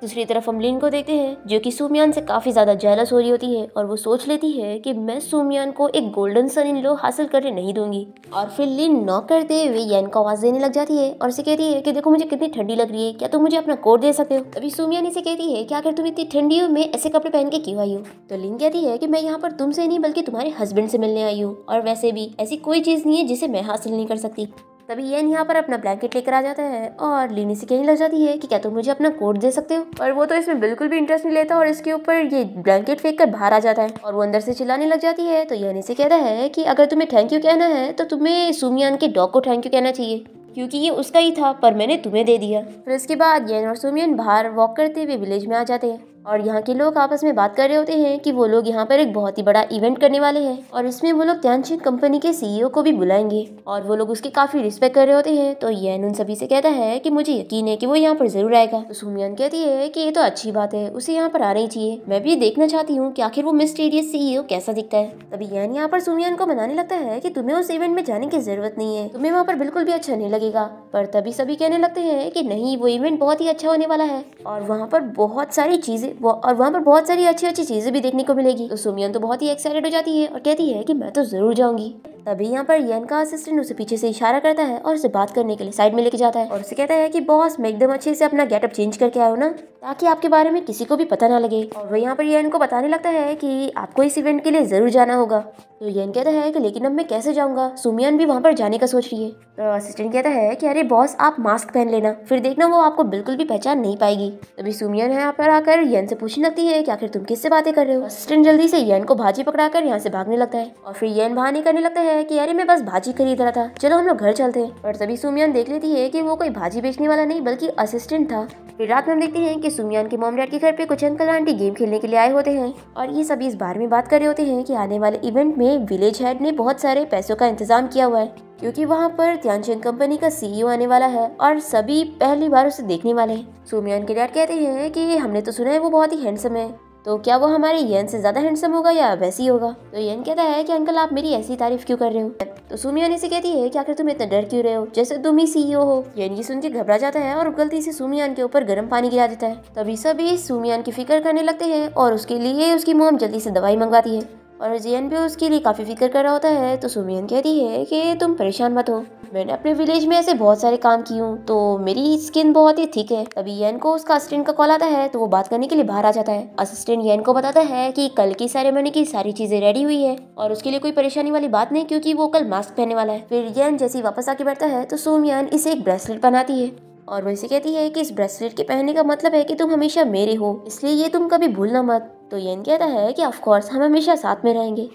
[SPEAKER 1] दूसरी तरफ लिन को देखते हैं जो कि सुमियान से काफ़ी ज़्यादा जेलस हो रही होती है और वो सोच लेती है कि मैं सुमियान को एक गोल्डन सन इन लो हासिल करने नहीं दूंगी और फिर लिन नॉक करते हुए यन को आवाज़ देने लग जाती है और उसे कहती है कि देखो मुझे कितनी ठंडी लग रही है क्या तुम मुझे अपना कोट दे सकते हो तभी सुमियान इसे कहती है की आखिर तुम इतनी ठंडी में ऐसे कपड़े पहन के क्यों आई हो तो लिन कहती है की मैं यहाँ पर तुमसे नहीं बल्कि तुम्हारे हस्बैंड से मिलने आई हूँ और वैसे भी ऐसी कोई चीज़ नहीं है जिसे मैं हासिल नहीं कर सकती तभी एन यहाँ पर अपना ब्लैंकेट लेकर आ जाता है और लीनी से कहने लग जाती है कि क्या तुम तो मुझे अपना कोट दे सकते हो और वो तो इसमें बिल्कुल भी इंटरेस्ट नहीं लेता और इसके ऊपर ये ब्लैंकेट फेंक कर बाहर आ जाता है और वो अंदर से चिल्लाने लग जाती है तो यहनी से कहता है कि अगर तुम्हें थैंक यू कहना है तो तुम्हें सुमियान के डॉग को थैंक यू कहना चाहिए क्योंकि ये उसका ही था पर मैंने तुम्हें दे दिया फिर इसके बाद येन और सुमियन बाहर वॉक करते हुए विलेज में आ जाते हैं और यहाँ के लोग आपस में बात कर रहे होते हैं कि वो लोग यहाँ पर एक बहुत ही बड़ा इवेंट करने वाले हैं और इसमें वो लोग ध्यानचंद कंपनी के सीईओ को भी बुलाएंगे और वो लोग उसकी काफी रिस्पेक्ट कर रहे होते हैं तो ये उन सभी से कहता है कि मुझे यकीन है कि वो यहाँ पर जरूर आएगा तो सुमियान कहती है की ये तो अच्छी बात है उसे यहाँ पर आना ही चाहिए मैं भी देखना चाहती हूँ की आखिर वो मिस्टीरियस सीईओ कैसा दिखता है तभी यैन यहाँ पर सुमियान को मनाने लगता है की तुम्हें उस इवेंट में जाने की जरूरत नहीं है तुम्हें वहाँ पर बिल्कुल भी अच्छा नहीं लगेगा पर तभी सभी कहने लगते है की नहीं वो इवेंट बहुत ही अच्छा होने वाला है और वहाँ पर बहुत सारी चीजें और वहाँ पर बहुत सारी अच्छी अच्छी चीज़ें भी देखने को मिलेगी तो सुमियन तो बहुत ही एक्साइटेड हो जाती है और कहती है कि मैं तो ज़रूर जाऊँगी तभी यहाँ पर यन का असिस्टेंट उसे पीछे से इशारा करता है और उसे बात करने के लिए साइड में लेके जाता है और उसे कहता है कि बॉस मैं एकदम अच्छे से अपना गेटअप चेंज करके आया ना ताकि आपके बारे में किसी को भी पता ना लगे और वो यहाँ पर यन को बताने लगता है कि आपको इस इवेंट के लिए ज़रूर जाना होगा तो येन कहता है कि लेकिन अब मैं कैसे जाऊँगा सुमियान भी वहाँ पर जाने का सोच रही है तो असिस्टेंट कहता है कि अरे बॉस आप मास्क पहन लेना फिर देखना वो आपको बिल्कुल भी पहचान नहीं पाएगी तभी सुमियान यहाँ पर आकर येन से पूछने लगती है कि आखिर तुम किससे बातें कर रहे हो असिस्टेंट जल्दी से येन को भाजी पकड़ा कर यहाँ से भागने लगता है और फिर येन बहाने करने लगता है की अरे मैं बस भाजी खरीद रहा था चलो हम लोग घर चलते हैं और तभी सुमियान देख लेती है की वो कोई भाजी बेचने वाला नहीं बल्कि असिस्टेंट था फिर रात में हम देखते हैं की सुमियान के मोम डैड के घर पे कुछ अंकल आंटी गेम खेलने के लिए आए होते हैं और ये सभी इस बारे में बात कर रहे होते हैं की आने वाले इवेंट में में विलेज हेड ने बहुत सारे पैसों का इंतजाम किया हुआ है क्योंकि वहाँ पर ध्यानचंद कंपनी का सीईओ e आने वाला है और सभी पहली बार उसे देखने वाले हैं सोमियान के डैड कहते हैं कि हमने तो सुना है वो बहुत ही हैंडसम है तो क्या वो हमारे यन से ज्यादा हैंडसम होगा या वैसे ही होगा तो यन कहता है कि अंकल आप मेरी ऐसी तारीफ क्यों कर रहे हो तो सुमियान इसे कहती है कि आखिर तुम इतना डर क्यों रहे हो जैसे तुम ही सीईओ e हो यन ये सुन के घबरा जाता है और गलती से सुमियान के ऊपर गर्म पानी गिरा देता है तभी सभी सुमियान की फिक्र करने लगते हैं और उसके लिए उसकी मोम जल्दी से दवाई मंगवाती है और जियन भी उसके लिए काफ़ी फिक्र कर रहा होता है तो सुमियन कहती है कि तुम परेशान मत हो मैंने अपने विलेज में ऐसे बहुत सारे काम किए हूँ तो मेरी स्किन बहुत ही थिक है तभी यन को उसका असिस्टेंट का कॉल आता है तो वो बात करने के लिए बाहर आ जाता है असिस्टेंट यन को बताता है कि कल की सेरेमनी की सारी चीजें रेडी हुई है और उसके लिए कोई परेशानी वाली बात नहीं क्योंकि वो कल मास्क पहने वाला है फिर यन जैसे ही वापस आके बैठता है तो सोमयान इसे एक ब्रेसलेट बनाती है और वैसे कहती है कि इस ब्रेसलेट के पहनने का मतलब है कि तुम हमेशा मेरे हो इसलिए ये तुम कभी भूलना मत तो येन कहता है कि ऑफकोर्स हम हमेशा साथ में रहेंगे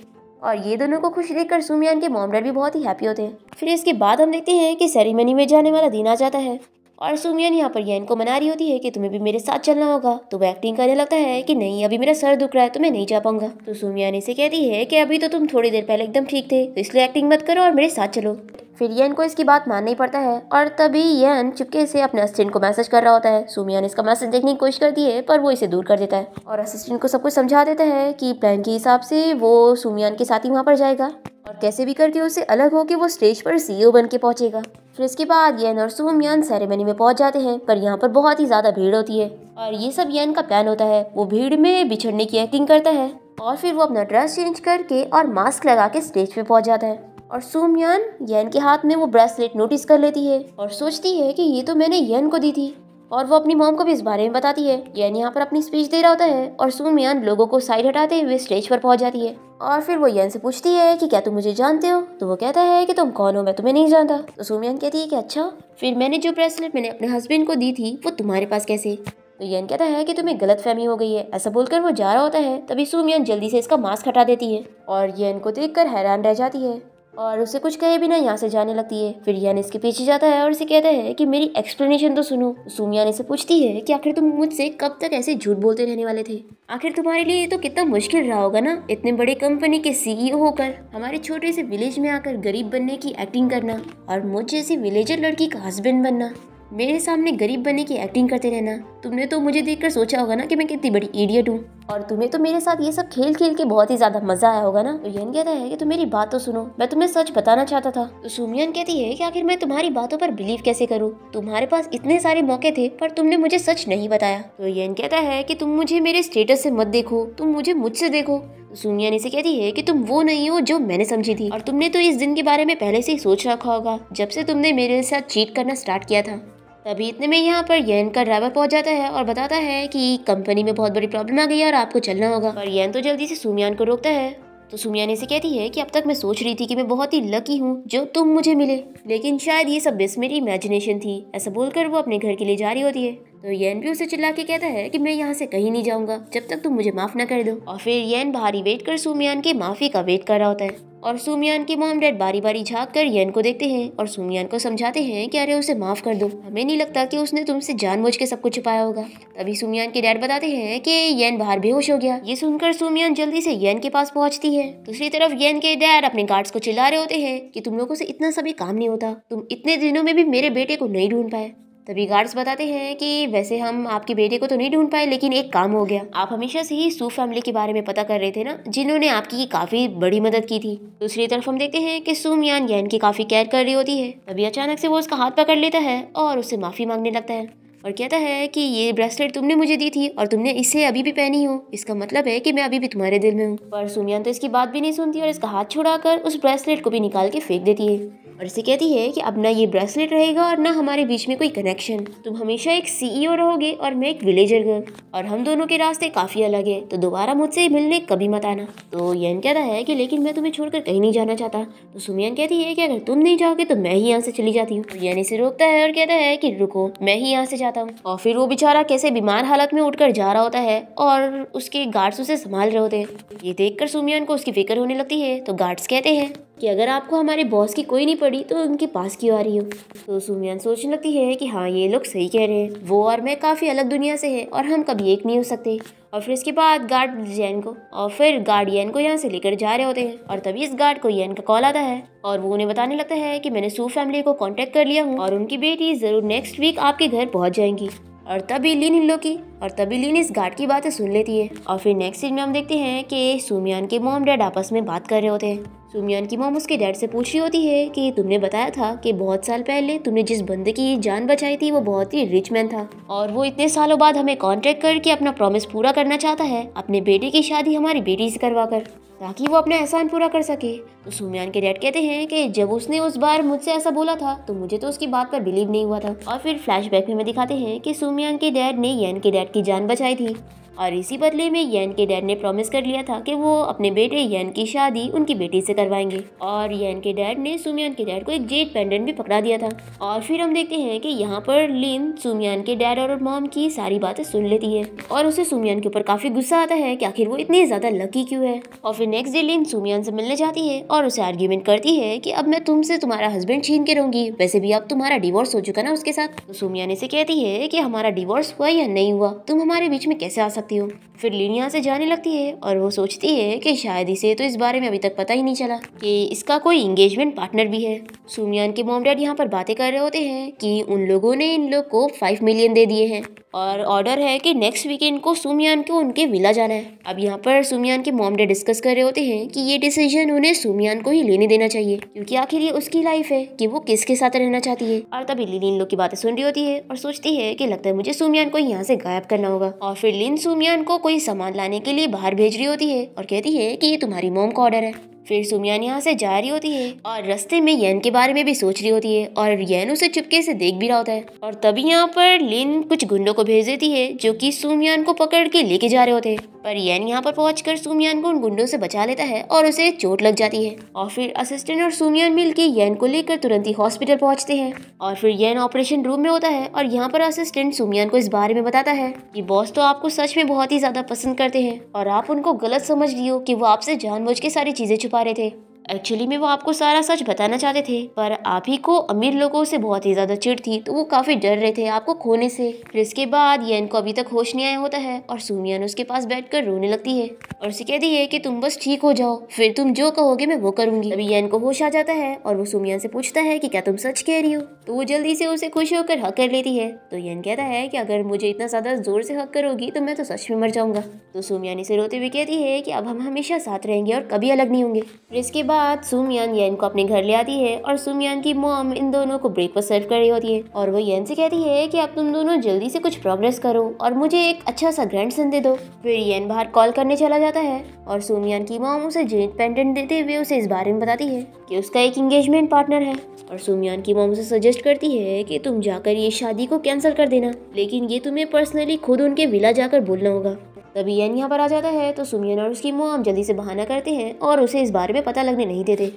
[SPEAKER 1] और ये दोनों को खुश देखकर सुमियान के मॉम भी बहुत ही हैप्पी होते हैं फिर इसके बाद हम देखते हैं कि सेरेमनी में जाने वाला दिन आ जाता है और सुमियन यहाँ पर यैन को मना रही होती है कि तुम्हें भी मेरे साथ चलना होगा तो वो एक्टिंग करने लगता है कि नहीं अभी मेरा सर दुख रहा है तो मैं नहीं जा पाऊंगा तो सुमियन इसे कहती है कि अभी तो तुम थोड़ी देर पहले एकदम ठीक थे तो इसलिए एक्टिंग मत करो और मेरे साथ चलो फिर यन को इसकी बात माननी पड़ता है और तभी यन चुपके से अपने असिस्टेंट को मैसेज कर रहा होता है सुमियान इसका मैसेज देखने की कोशिश करती है पर वो इसे दूर कर देता है और असिस्टेंट को सब कुछ समझा देता है कि प्लान के हिसाब से वो सुमियान के साथ ही वहाँ पर जाएगा और कैसे भी करके उसे अलग हो कि वो स्टेज पर सीईओ बन के पहुँचेगा फिर उसके बाद यन और सुहम यन सेरेमनी में पहुंच जाते हैं पर यहाँ पर बहुत ही ज़्यादा भीड़ होती है और ये सब यन का प्लान होता है वो भीड़ में बिछड़ने की एक्टिंग करता है और फिर वो अपना ड्रेस चेंज करके और मास्क लगा के स्टेज पे पहुंच जाता है और सुमयान यन के हाथ में वो ब्रेसलेट नोटिस कर लेती है और सोचती है कि ये तो मैंने यन को दी थी और वो अपनी मोम को भी इस बारे में बताती है यन यहाँ पर अपनी स्पीच दे रहा होता है और सुमियान लोगों को साइड हटाते हुए स्टेज पर पहुंच जाती है और फिर वो यन से पूछती है कि क्या तुम मुझे जानते हो तो वो कहता है कि तुम कौन हो मैं तुम्हें नहीं जानता तो सुमियान कहती है कि अच्छा फिर मैंने जो ब्रेसलेट मैंने अपने हस्बैंड को दी थी वो तुम्हारे पास कैसे तो यन कहता है कि तुम्हें गलत फहमी हो गई है ऐसा बोलकर वो जा रहा होता है तभी सुमियन जल्दी से इसका मास्क हटा देती है और यन को कर हैरान रह जाती है और उसे कुछ कहे बिना यहाँ से जाने लगती है फिर यान इसके पीछे जाता है और उसे कहता है कि मेरी एक्सप्लेनेशन तो सुनो सुमियान इसे पूछती है कि आखिर तुम मुझसे कब तक ऐसे झूठ बोलते रहने वाले थे आखिर तुम्हारे लिए तो कितना मुश्किल रहा होगा ना इतने बड़े कंपनी के सीईओ e होकर हमारे छोटे से विलेज में आकर गरीब बनने की एक्टिंग करना और मुझ जैसी विलेजर लड़की का हस्बैंड बनना मेरे सामने गरीब बनने की एक्टिंग करते रहना तुमने तो मुझे देखकर सोचा होगा ना कि मैं कितनी बड़ी इडियट हूँ और तुम्हें तो मेरे साथ ये सब खेल खेल के बहुत ही ज्यादा मजा आया होगा ना तो यन कहता है कि तुम मेरी बात तो सुनो मैं तुम्हें सच बताना चाहता था तो सुमियन कहती है कि आखिर मैं तुम्हारी बातों पर बिलीव कैसे करूँ तुम्हारे पास इतने सारे मौके थे पर तुमने मुझे सच नहीं बताया तो यन कहता है की तुम मुझे मेरे स्टेटस से मत देखो तुम मुझे मुझसे देखो तो सोनिया ने कहती है कि तुम वो नहीं हो जो मैंने समझी थी और तुमने तो इस दिन के बारे में पहले से ही सोच रखा होगा जब से तुमने मेरे साथ चीट करना स्टार्ट किया था तभी इतने में यहाँ पर यन का ड्राइवर पहुँच जाता है और बताता है कि कंपनी में बहुत बड़ी प्रॉब्लम आ गई है और आपको चलना होगा पर यन तो जल्दी से सुमियान को रोकता है तो सुमियान इसे कहती है कि अब तक मैं सोच रही थी कि मैं बहुत ही लकी हूँ जो तुम मुझे मिले लेकिन शायद ये सब बस मेरी इमेजिनेशन थी ऐसा बोलकर वो अपने घर के लिए जा रही होती है तो यन भी उसे चिल्ला के कहता है कि मैं यहाँ से कहीं नहीं जाऊँगा जब तक तुम मुझे माफ़ ना कर दो और फिर यन भारी वेट कर सुमियान के माफ़ी का वेट कर रहा होता है और सुमियान के मोम डैड बारी बारी झाँक कर यन को देखते हैं और सुमियान को समझाते हैं कि अरे उसे माफ़ कर दो हमें नहीं लगता कि उसने तुमसे जानबूझ के सब कुछ छुपाया होगा तभी सुमियान के डैड बताते हैं कि यन बाहर बेहोश हो गया ये सुनकर सुमियान जल्दी से यन के पास पहुंचती है दूसरी तरफ यन के डैड अपने गार्ड्स को चिल्ला रहे होते हैं कि तुम लोगों से इतना सभी काम नहीं होता तुम इतने दिनों में भी मेरे बेटे को नहीं ढूंढ पाए तभी तो गार्ड्स बताते हैं कि वैसे हम आपके बेटे को तो नहीं ढूंढ पाए लेकिन एक काम हो गया आप हमेशा से ही सू फैमिली के बारे में पता कर रहे थे ना जिन्होंने आपकी काफ़ी बड़ी मदद की थी दूसरी तरफ हम देखते हैं कि सू मियान यान की काफ़ी केयर कर रही होती है तभी अचानक से वो उसका हाथ पकड़ लेता है और उससे माफ़ी मांगने लगता है और कहता है कि ये ब्रेसलेट तुमने मुझे दी थी और तुमने इसे अभी भी पहनी हो इसका मतलब है कि मैं अभी भी तुम्हारे दिल में हूँ पर सुमियान तो इसकी बात भी नहीं सुनती और इसका हाथ छुड़ाकर उस ब्रेसलेट को भी निकाल के फेंक देती है और इसे कहती है कि अब ना ये ब्रेसलेट रहेगा और ना हमारे बीच में कोई कनेक्शन तुम हमेशा एक सीईओ e रहोगे और मैं एक विलेजर गर्ल और हम दोनों के रास्ते काफ़ी अलग है तो दोबारा मुझसे मिलने कभी मत आना तो यन कहता है कि लेकिन मैं तुम्हें छोड़कर कहीं नहीं जाना चाहता तो सुमियन कहती है कि अगर तुम नहीं जाओगे तो मैं ही यहाँ से चली जाती हूँ तो यन इसे रोकता है और कहता है की रुको मैं ही यहाँ से जाता हूँ और फिर वो बेचारा कैसे बीमार हालत में उठ जा रहा होता है और उसके गार्ड्स उसे संभाल रहे होते हैं ये देखकर सुमियन को उसकी फिक्र होने लगती है तो गार्ड्स कहते हैं कि अगर आपको हमारे बॉस की कोई नहीं पड़ी तो उनके पास क्यों आ रही हो तो सुमियान सोचने लगती है कि हाँ ये लोग सही कह रहे हैं वो और मैं काफ़ी अलग दुनिया से हैं और हम कभी एक नहीं हो सकते और फिर इसके बाद गार्ड जैन को और फिर गार्ड यन को यहाँ से लेकर जा रहे होते हैं और तभी इस गार्ड को यन का कॉल आता है और वो उन्हें बताने लगता है कि मैंने सू फैमिली को कांटेक्ट कर लिया हूँ और उनकी बेटी ज़रूर नेक्स्ट वीक आपके घर पहुँच जाएंगी और तभी लिन इन लोग की और तभी लिन इस गार्ड की बातें सुन लेती है और फिर नेक्स्ट सीन में हम देखते हैं कि सुमियान के मोम डैड आपस में बात कर रहे होते हैं सुमियान की मोम उसके डैड से पूछ रही होती है कि तुमने बताया था कि बहुत साल पहले तुमने जिस बंदे की जान बचाई थी वो बहुत ही रिच मैन था और वो इतने सालों बाद हमें कॉन्टेक्ट करके अपना प्रॉमिस पूरा करना चाहता है अपने बेटे की शादी हमारी बेटी से करवा कर ताकि वो अपना एहसान पूरा कर सके तो सुमियान के डैड कहते हैं कि जब उसने उस बार मुझसे ऐसा बोला था तो मुझे तो उसकी बात पर बिलीव नहीं हुआ था और फिर फ्लैशबैक में हमें दिखाते हैं कि सुमियान के डैड ने यन के डैड की जान बचाई थी और इसी बदले में यन के डैड ने प्रॉमिस कर लिया था कि वो अपने बेटे यन की शादी उनकी बेटी से करवाएंगे और यन के डैड ने सुमियान के डैड को एक जेट पेंडेंट भी पकड़ा दिया था और फिर हम देखते हैं कि यहाँ पर लिन सुमियान के डैड और मॉम की सारी बातें सुन लेती है और उसे सुमियान के ऊपर काफी गुस्सा आता है की आखिर वो इतनी ज्यादा लकी क्यूँ है और फिर नेक्स्ट डे लिन सुमियान से मिलने जाती है और उसे आर्ग्यूमेंट करती है की अब मैं तुमसे तुम्हारा हस्बैंड छीन के रहूंगी वैसे भी अब तुम्हारा डिवोर्स हो चुका ना उसके साथ तो सुमियान इसे कहती है की हमारा डिवोर्स हुआ या नहीं हुआ तुम हमारे बीच में कैसे आ सकते सकती हूँ फिर लीन यहाँ से जाने लगती है और वो सोचती है कि शायद इसे तो इस बारे में अभी तक पता ही नहीं चला कि इसका कोई इंगेजमेंट पार्टनर भी है सुमियान के मोम डैड यहाँ पर बातें कर रहे होते हैं कि उन लोगों ने इन लोग को फाइव मिलियन दे दिए हैं और ऑर्डर है कि नेक्स्ट वीकेंड को सुमियान को उनके विला जाना है अब यहाँ पर सुमियान के मॉम डे डिस्कस कर रहे होते हैं कि ये डिसीजन उन्हें सुमियान को ही लेने देना चाहिए क्योंकि आखिर ये उसकी लाइफ है कि वो किसके साथ रहना चाहती है और तभी लिली इन लोग की बातें सुन रही होती है और सोचती है की लगता है मुझे सुमियान को यहाँ से गायब करना होगा और फिर लिन सुमियान को कोई सामान लाने के लिए बाहर भेज रही होती है और कहती है की ये तुम्हारी मोम का ऑर्डर है फिर सुमियान यहाँ से जा रही होती है और रस्ते में यन के बारे में भी सोच रही होती है और येन उसे चुपके से देख भी रहा होता है और तभी यहाँ पर लिन कुछ गुंडों को भेज देती है जो कि सुमियान को पकड़ के लेके जा रहे होते हैं पर येन यहाँ पर पहुँच कर सुमियान को उन गुंडों से बचा लेता है और उसे चोट लग जाती है और फिर असिस्टेंट और सुमियान मिल के येन को लेकर तुरंत ही हॉस्पिटल पहुँचते हैं और फिर येन ऑपरेशन रूम में होता है और यहाँ पर असिस्टेंट सुमियान को इस बारे में बताता है कि बॉस तो आपको सच में बहुत ही ज्यादा पसंद करते हैं और आप उनको गलत समझ लियो कि वो आपसे जानबूझ के सारी चीजें छुपा रहे थे एक्चुअली में वो आपको सारा सच बताना चाहते थे पर आप ही को अमीर लोगों से बहुत ही ज़्यादा चिड़ थी तो वो काफ़ी डर रहे थे आपको खोने से फिर इसके बाद ये को अभी तक होश नहीं आया होता है और सुमियान उसके पास कर रोने लगती है और उसे कहती है की तुम बस ठीक हो जाओ फिर तुम जो कहोगे मैं वो करूंगी अभी यन को होश आ जाता है और वो सुमियान से पूछता है की क्या तुम सच कह रही हो तो वो जल्दी से उसे खुश होकर हक कर लेती है तो यन कहता है की अगर मुझे इतना ज़्यादा जोर से हक करोगी तो मैं तो सच में मर जाऊंगा तो सुमियान इसे रोते हुए कहती है की अब हम हमेशा साथ रहेंगे और कभी अलग नहीं होंगे फिर इसके बाद बाद सुमियान यन को अपने घर ले आती है और सुमियान की मोम इन दोनों को ब्रेकफास्ट सर्व कर रही होती है और वो यन से कहती है कि अब तुम दोनों जल्दी से कुछ प्रोग्रेस करो और मुझे एक अच्छा सा ग्रैंड सन दे दो फिर यन बाहर कॉल करने चला जाता है और सुमियान की मोम उसे जेट पेंडेंट देते हुए उसे इस बारे में बताती है की उसका एक इंगेजमेंट पार्टनर है और सुमियान की मोम उसे सजेस्ट करती है की तुम जाकर ये शादी को कैंसिल कर देना लेकिन ये तुम्हें पर्सनली खुद उनके विला जाकर बोलना होगा तभी एन यहाँ पर आ जाता है तो सुमियन और उसकी मोम जल्दी से बहाना करते हैं और उसे इस बारे में पता लगने नहीं देते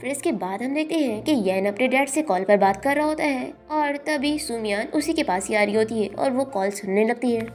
[SPEAKER 1] फिर इसके बाद हम देखते हैं कि यैन अपने डैड से कॉल पर बात कर रहा होता है और तभी सुमियान उसी के पास ही आ रही होती है और वो कॉल सुनने लगती है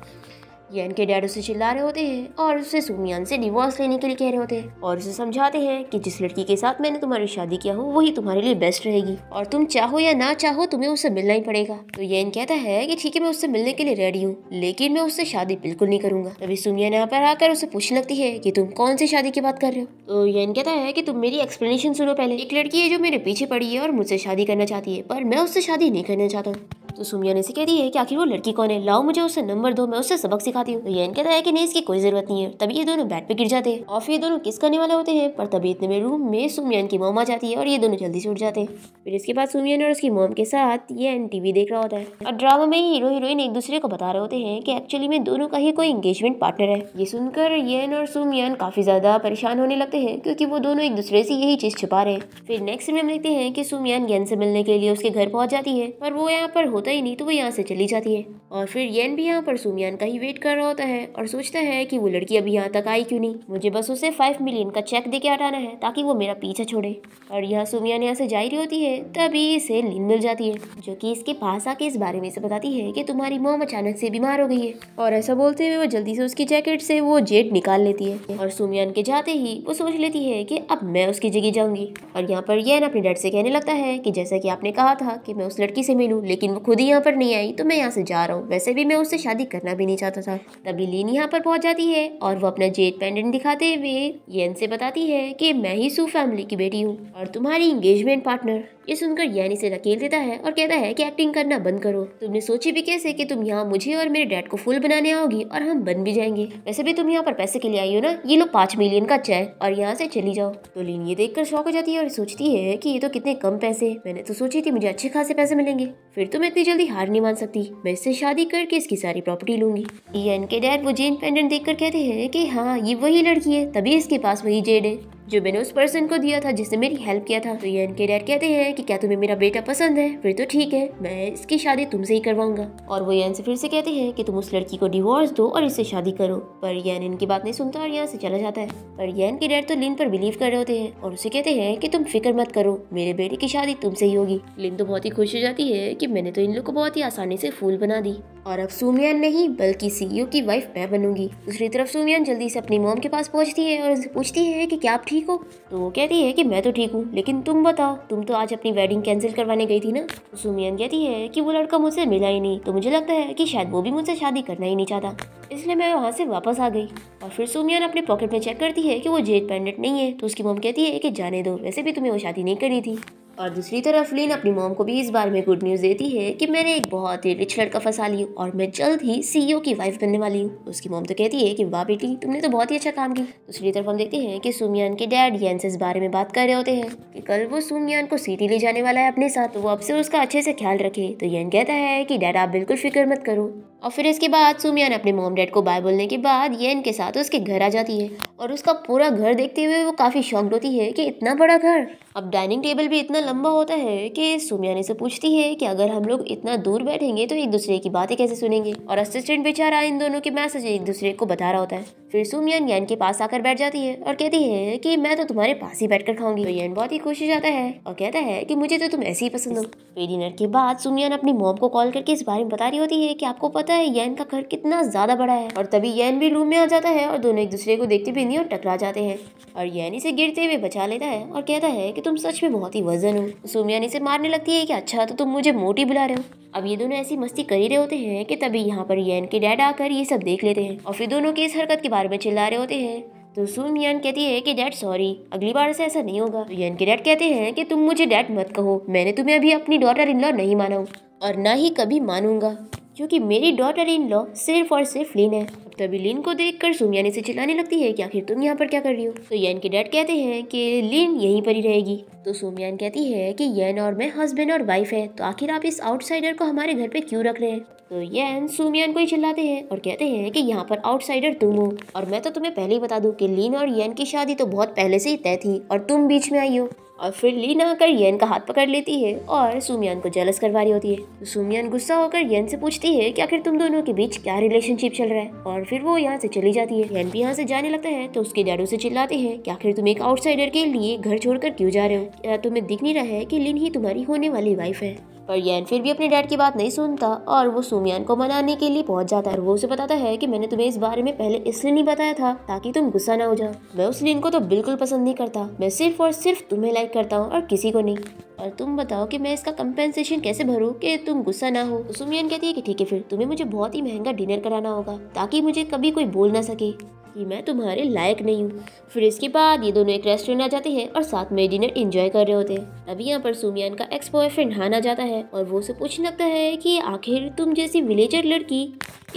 [SPEAKER 1] ये इनके डैड उसे चिल्ला रहे होते हैं और उसे सुमियान से डिवोर्स लेने के लिए कह रहे होते हैं और उसे समझाते हैं कि जिस लड़की के साथ मैंने तुम्हारी शादी किया हो वही तुम्हारे लिए बेस्ट रहेगी और तुम चाहो या ना चाहो तुम्हें उससे मिलना ही पड़ेगा तो ये कहता है कि ठीक है मैं उससे मिलने के लिए रेडी हूँ लेकिन मैं उससे शादी बिल्कुल नहीं करूंगा तभी सुमियान यहाँ पर आकर उसे पूछने लगती है की तुम कौन सी शादी की बात कर रहे हो तो येन कहता है की तुम मेरी एक्सप्लेनेशन सुनो पहले एक लड़की है जो मेरे पीछे पड़ी है और मुझसे शादी करना चाहती है पर मैं उससे शादी नहीं करना चाहता हूँ तो सुमिया ने इसे कह दी है कि आखिर वो लड़की कौन है लाओ मुझे उससे नंबर दो मैं उससे सबक सिखाती हूँ तो यैन कहता है कि नहीं इसकी कोई जरूरत नहीं है तभी ये दोनों बैट पे गिर जाते हैं और फिर ये दोनों किस करने वाले होते हैं पर तभी इतने में रूम में सुमियान की मोम आ जाती है और ये दोनों जल्दी से उठ जाते हैं फिर इसके बाद सुमियान और उसकी मोम के साथ एन टीवी देख रहा होता है और ड्रामा में हीरो हीरोइन एक दूसरे को बता रहे होते हैं कि एक्चुअली में दोनों का ही कोई एंगेजमेंट पार्टनर है ये सुनकर येन और सुमियान काफी ज्यादा परेशान होने लगते हैं क्योंकि वो दोनों एक दूसरे से यही चीज छुपा रहे हैं फिर नेक्स्ट में हम देखते हैं कि सुमियान यन से मिलने के लिए उसके घर पहुंच जाती है पर वो यहाँ पर होता होता ही नहीं तो वो यहाँ से चली जाती है और फिर येन भी यहाँ पर सुमियान का ही वेट कर रहा होता है और सोचता है कि वो लड़की अभी यहाँ तक आई क्यों नहीं मुझे बस उसे फाइव मिलियन का चेक दे के हटाना है ताकि वो मेरा पीछा छोड़े और यहाँ सुमियान यहाँ से जा रही होती है तभी इसे लिन मिल जाती है जो की इसके पास आके इस बारे में इसे बताती है की तुम्हारी मोम अचानक से बीमार हो गई है और ऐसा बोलते हुए वो जल्दी से उसकी जैकेट से वो जेट निकाल लेती है और सुमियान के जाते ही वो सोच लेती है की अब मैं उसकी जगह जाऊंगी और यहाँ पर यह अपने डर से कहने लगता है कि जैसा कि आपने कहा था कि मैं उस लड़की से मिलूँ लेकिन वो खुद खुद ही यहाँ पर नहीं आई तो मैं यहाँ से जा रहा हूँ वैसे भी मैं उससे शादी करना भी नहीं चाहता था तभी लीन यहाँ पर पहुँच जाती है और वो अपना जेट पेंडेंट दिखाते हुए येन से बताती है कि मैं ही सू फैमिली की बेटी हूँ और तुम्हारी इंगेजमेंट पार्टनर ये सुनकर यानी से धकेल देता है और कहता है कि एक्टिंग करना बंद करो तुमने सोची भी कैसे कि तुम यहाँ मुझे और मेरे डैड को फूल बनाने आओगी और हम बन भी जाएंगे वैसे भी तुम यहाँ पर पैसे के लिए आई हो ना ये लो पाँच मिलियन का चाय और यहाँ से चली जाओ तो लीन ये कर शौक हो जाती है और सोचती है की ये तो कितने कम पैसे मैंने तो सोची थी मुझे अच्छे खासे पैसे मिलेंगे फिर तो मैं इतनी जल्दी हार नहीं मान सकती मैं इससे शादी करके इसकी सारी प्रॉपर्टी लूंगी ये के डैड वो जेन पेंडेंट कर कहते हैं की हाँ ये वही लड़की है तभी इसके पास वही जेड है जो मैंने उस पर्सन को दिया था जिसने मेरी हेल्प किया था यन के डैड कहते हैं कि क्या तुम्हें मेरा बेटा पसंद है फिर तो ठीक है मैं इसकी शादी तुमसे ही करवाऊंगा और वो यन से फिर से कहते हैं कि तुम उस लड़की को डिवोर्स दो और इससे शादी करो पर यान इनकी बात नहीं सुनता और यहाँ से चला जाता है पर यान के डैड तो लिन पर बिलीव कर रहे होते हैं और उसे कहते हैं की तुम फिक्र मत करो मेरे बेटे की शादी तुमसे ही होगी लिन तो बहुत ही खुश हो जाती है की मैंने तो इन लोग को बहुत ही आसानी से फूल बना दी और अब सुमियान नहीं बल्कि सीईओ की वाइफ मैं बनूंगी दूसरी तरफ सुमियान जल्दी से अपनी मोम के पास पहुंचती है और उनसे पूछती है कि क्या आप ठीक ठीक हो तो वो कहती है कि मैं तो ठीक हूँ लेकिन तुम बताओ तुम तो आज अपनी वेडिंग कैंसिल करवाने गई थी ना तो सुमियन कहती है कि वो लड़का मुझसे मिला ही नहीं तो मुझे लगता है कि शायद वो भी मुझसे शादी करना ही नहीं चाहता इसलिए मैं वहाँ से वापस आ गई और फिर सुमियन अपने पॉकेट में चेक करती है कि वो जेट पैंडेट नहीं है तो उसकी मोम कहती है कि जाने दो वैसे भी तुम्हें वो शादी नहीं करी थी और दूसरी तरफ लीन अपनी मोम को भी इस बारे में गुड न्यूज़ देती है कि मैंने एक बहुत ही रिच लड़का फंसा ली और मैं जल्द ही सीईओ e की वाइफ बनने वाली हूँ उसकी मोम तो कहती है कि वाह बेटी तुमने तो बहुत ही अच्छा काम किया दूसरी तरफ हम देखते हैं कि सुमियान के डैड यन से इस बारे में बात कर रहे होते हैं कि कल वो सुमियान को सीटी ले जाने वाला है अपने साथ तो वो अब से उसका अच्छे से ख्याल रखे तो यन कहता है कि डैड आप बिल्कुल फिक्र मत करो और फिर इसके बाद सुमियान अपने मोम डैड को बाय बोलने के बाद येन के साथ उसके घर आ जाती है और उसका पूरा घर देखते हुए वो काफ़ी शॉक्ड होती है कि इतना बड़ा घर अब डाइनिंग टेबल भी इतना लंबा होता है कि सुमियाने से पूछती है कि अगर हम लोग इतना दूर बैठेंगे तो एक दूसरे की बातें कैसे सुनेंगे और असिस्टेंट बेचारा इन दोनों के मैसेज एक दूसरे को बता रहा होता है फिर सुमियन यन के पास आकर बैठ जाती है और कहती है कि मैं तो तुम्हारे पास ही बैठकर खाऊंगी तो यन बहुत ही खुश हो जाता है और कहता है कि मुझे तो तुम ऐसे ही पसंद हो फिर डिनर के बाद सुमियन अपनी मॉम को कॉल करके इस बारे में बता रही होती है कि आपको पता है यन का घर कितना ज्यादा बड़ा है और तभी यन भी रूम में आ जाता है और दोनों एक दूसरे को देखते भी नहीं और टकरा जाते हैं और यन इसे गिरते हुए बचा लेता है और कहता है की तुम सच में बहुत ही वजन हो सुमियन इसे मारने लगती है की अच्छा तो तुम मुझे मोटी बुला रहे हो अब ये दोनों ऐसी मस्ती कर ही रहे होते हैं की तभी यहाँ पर यन के डैड आकर ये सब देख लेते हैं और फिर दोनों की इस हरकत के कार में चिल्ला रहे होते हैं तो सुन यन कहती है कि डैड सॉरी अगली बार से ऐसा नहीं होगा तो यन के डैड कहते हैं कि तुम मुझे डैड मत कहो मैंने तुम्हें अभी अपनी डॉटर इन लॉ नहीं माना हूँ और न ही कभी मानूंगा क्योंकि मेरी डॉटर इन लॉ सिर्फ और सिर्फ लीन है तभी लीन को देखकर सुमिया ने इसे चिल्लाने लगती है कि आखिर तुम यहाँ पर क्या कर रही हो तो यन के डैड कहते हैं कि लीन यहीं पर ही रहेगी तो सुमियान कहती है कि यन और मैं हस्बैंड और वाइफ है तो आखिर आप इस आउटसाइडर को हमारे घर पे क्यों रख रहे हैं तो यन सुमियन को ही चिल्लाते हैं और कहते हैं कि यहाँ पर आउटसाइडर तुम हो और मैं तो तुम्हें पहले ही बता दूँ कि लीन और यन की शादी तो बहुत पहले से ही तय थी और तुम बीच में आई हो और फिर लीना आकर यन का हाथ पकड़ लेती है और सुमियान को जेलस करवा रही होती है तो सुमियान गुस्सा होकर यन से पूछती है कि आखिर तुम दोनों के बीच क्या रिलेशनशिप चल रहा है और फिर वो यहाँ से चली जाती है येन भी यहाँ से जाने लगता है तो उसके डैडो से चिल्लाते हैं कि आखिर तुम एक आउटसाइडर के लिए घर छोड़कर क्यों जा रहे हो क्या तुम्हें दिख नहीं रहा है कि लिन ही तुम्हारी होने वाली वाइफ है पर यैन फिर भी अपने डैड की बात नहीं सुनता और वो सुमियान को मनाने के लिए पहुंच जाता है और वो उसे बताता है कि मैंने तुम्हें इस बारे में पहले इसलिए नहीं बताया था ताकि तुम गुस्सा ना हो जाओ मैं उस लिन को तो बिल्कुल पसंद नहीं करता मैं सिर्फ और सिर्फ तुम्हें लाइक करता हूँ और किसी को नहीं और तुम बताओ कि मैं इसका कंपेंसेशन कैसे भरूँ कि तुम गुस्सा ना हो तो सुमियन कहती है कि ठीक है फिर तुम्हें मुझे बहुत ही महंगा डिनर कराना होगा ताकि मुझे कभी कोई बोल ना सके कि मैं तुम्हारे लायक नहीं हूँ फिर इसके बाद ये दोनों एक रेस्टोरेंट आ जाते हैं और साथ में डिनर इंजॉय कर रहे होते हैं अभी यहाँ पर सुमियान का एक्स बॉयफ्रेंड हान आ जाता है और वो उसे पूछने लगता है कि आखिर तुम जैसी विलेजर लड़की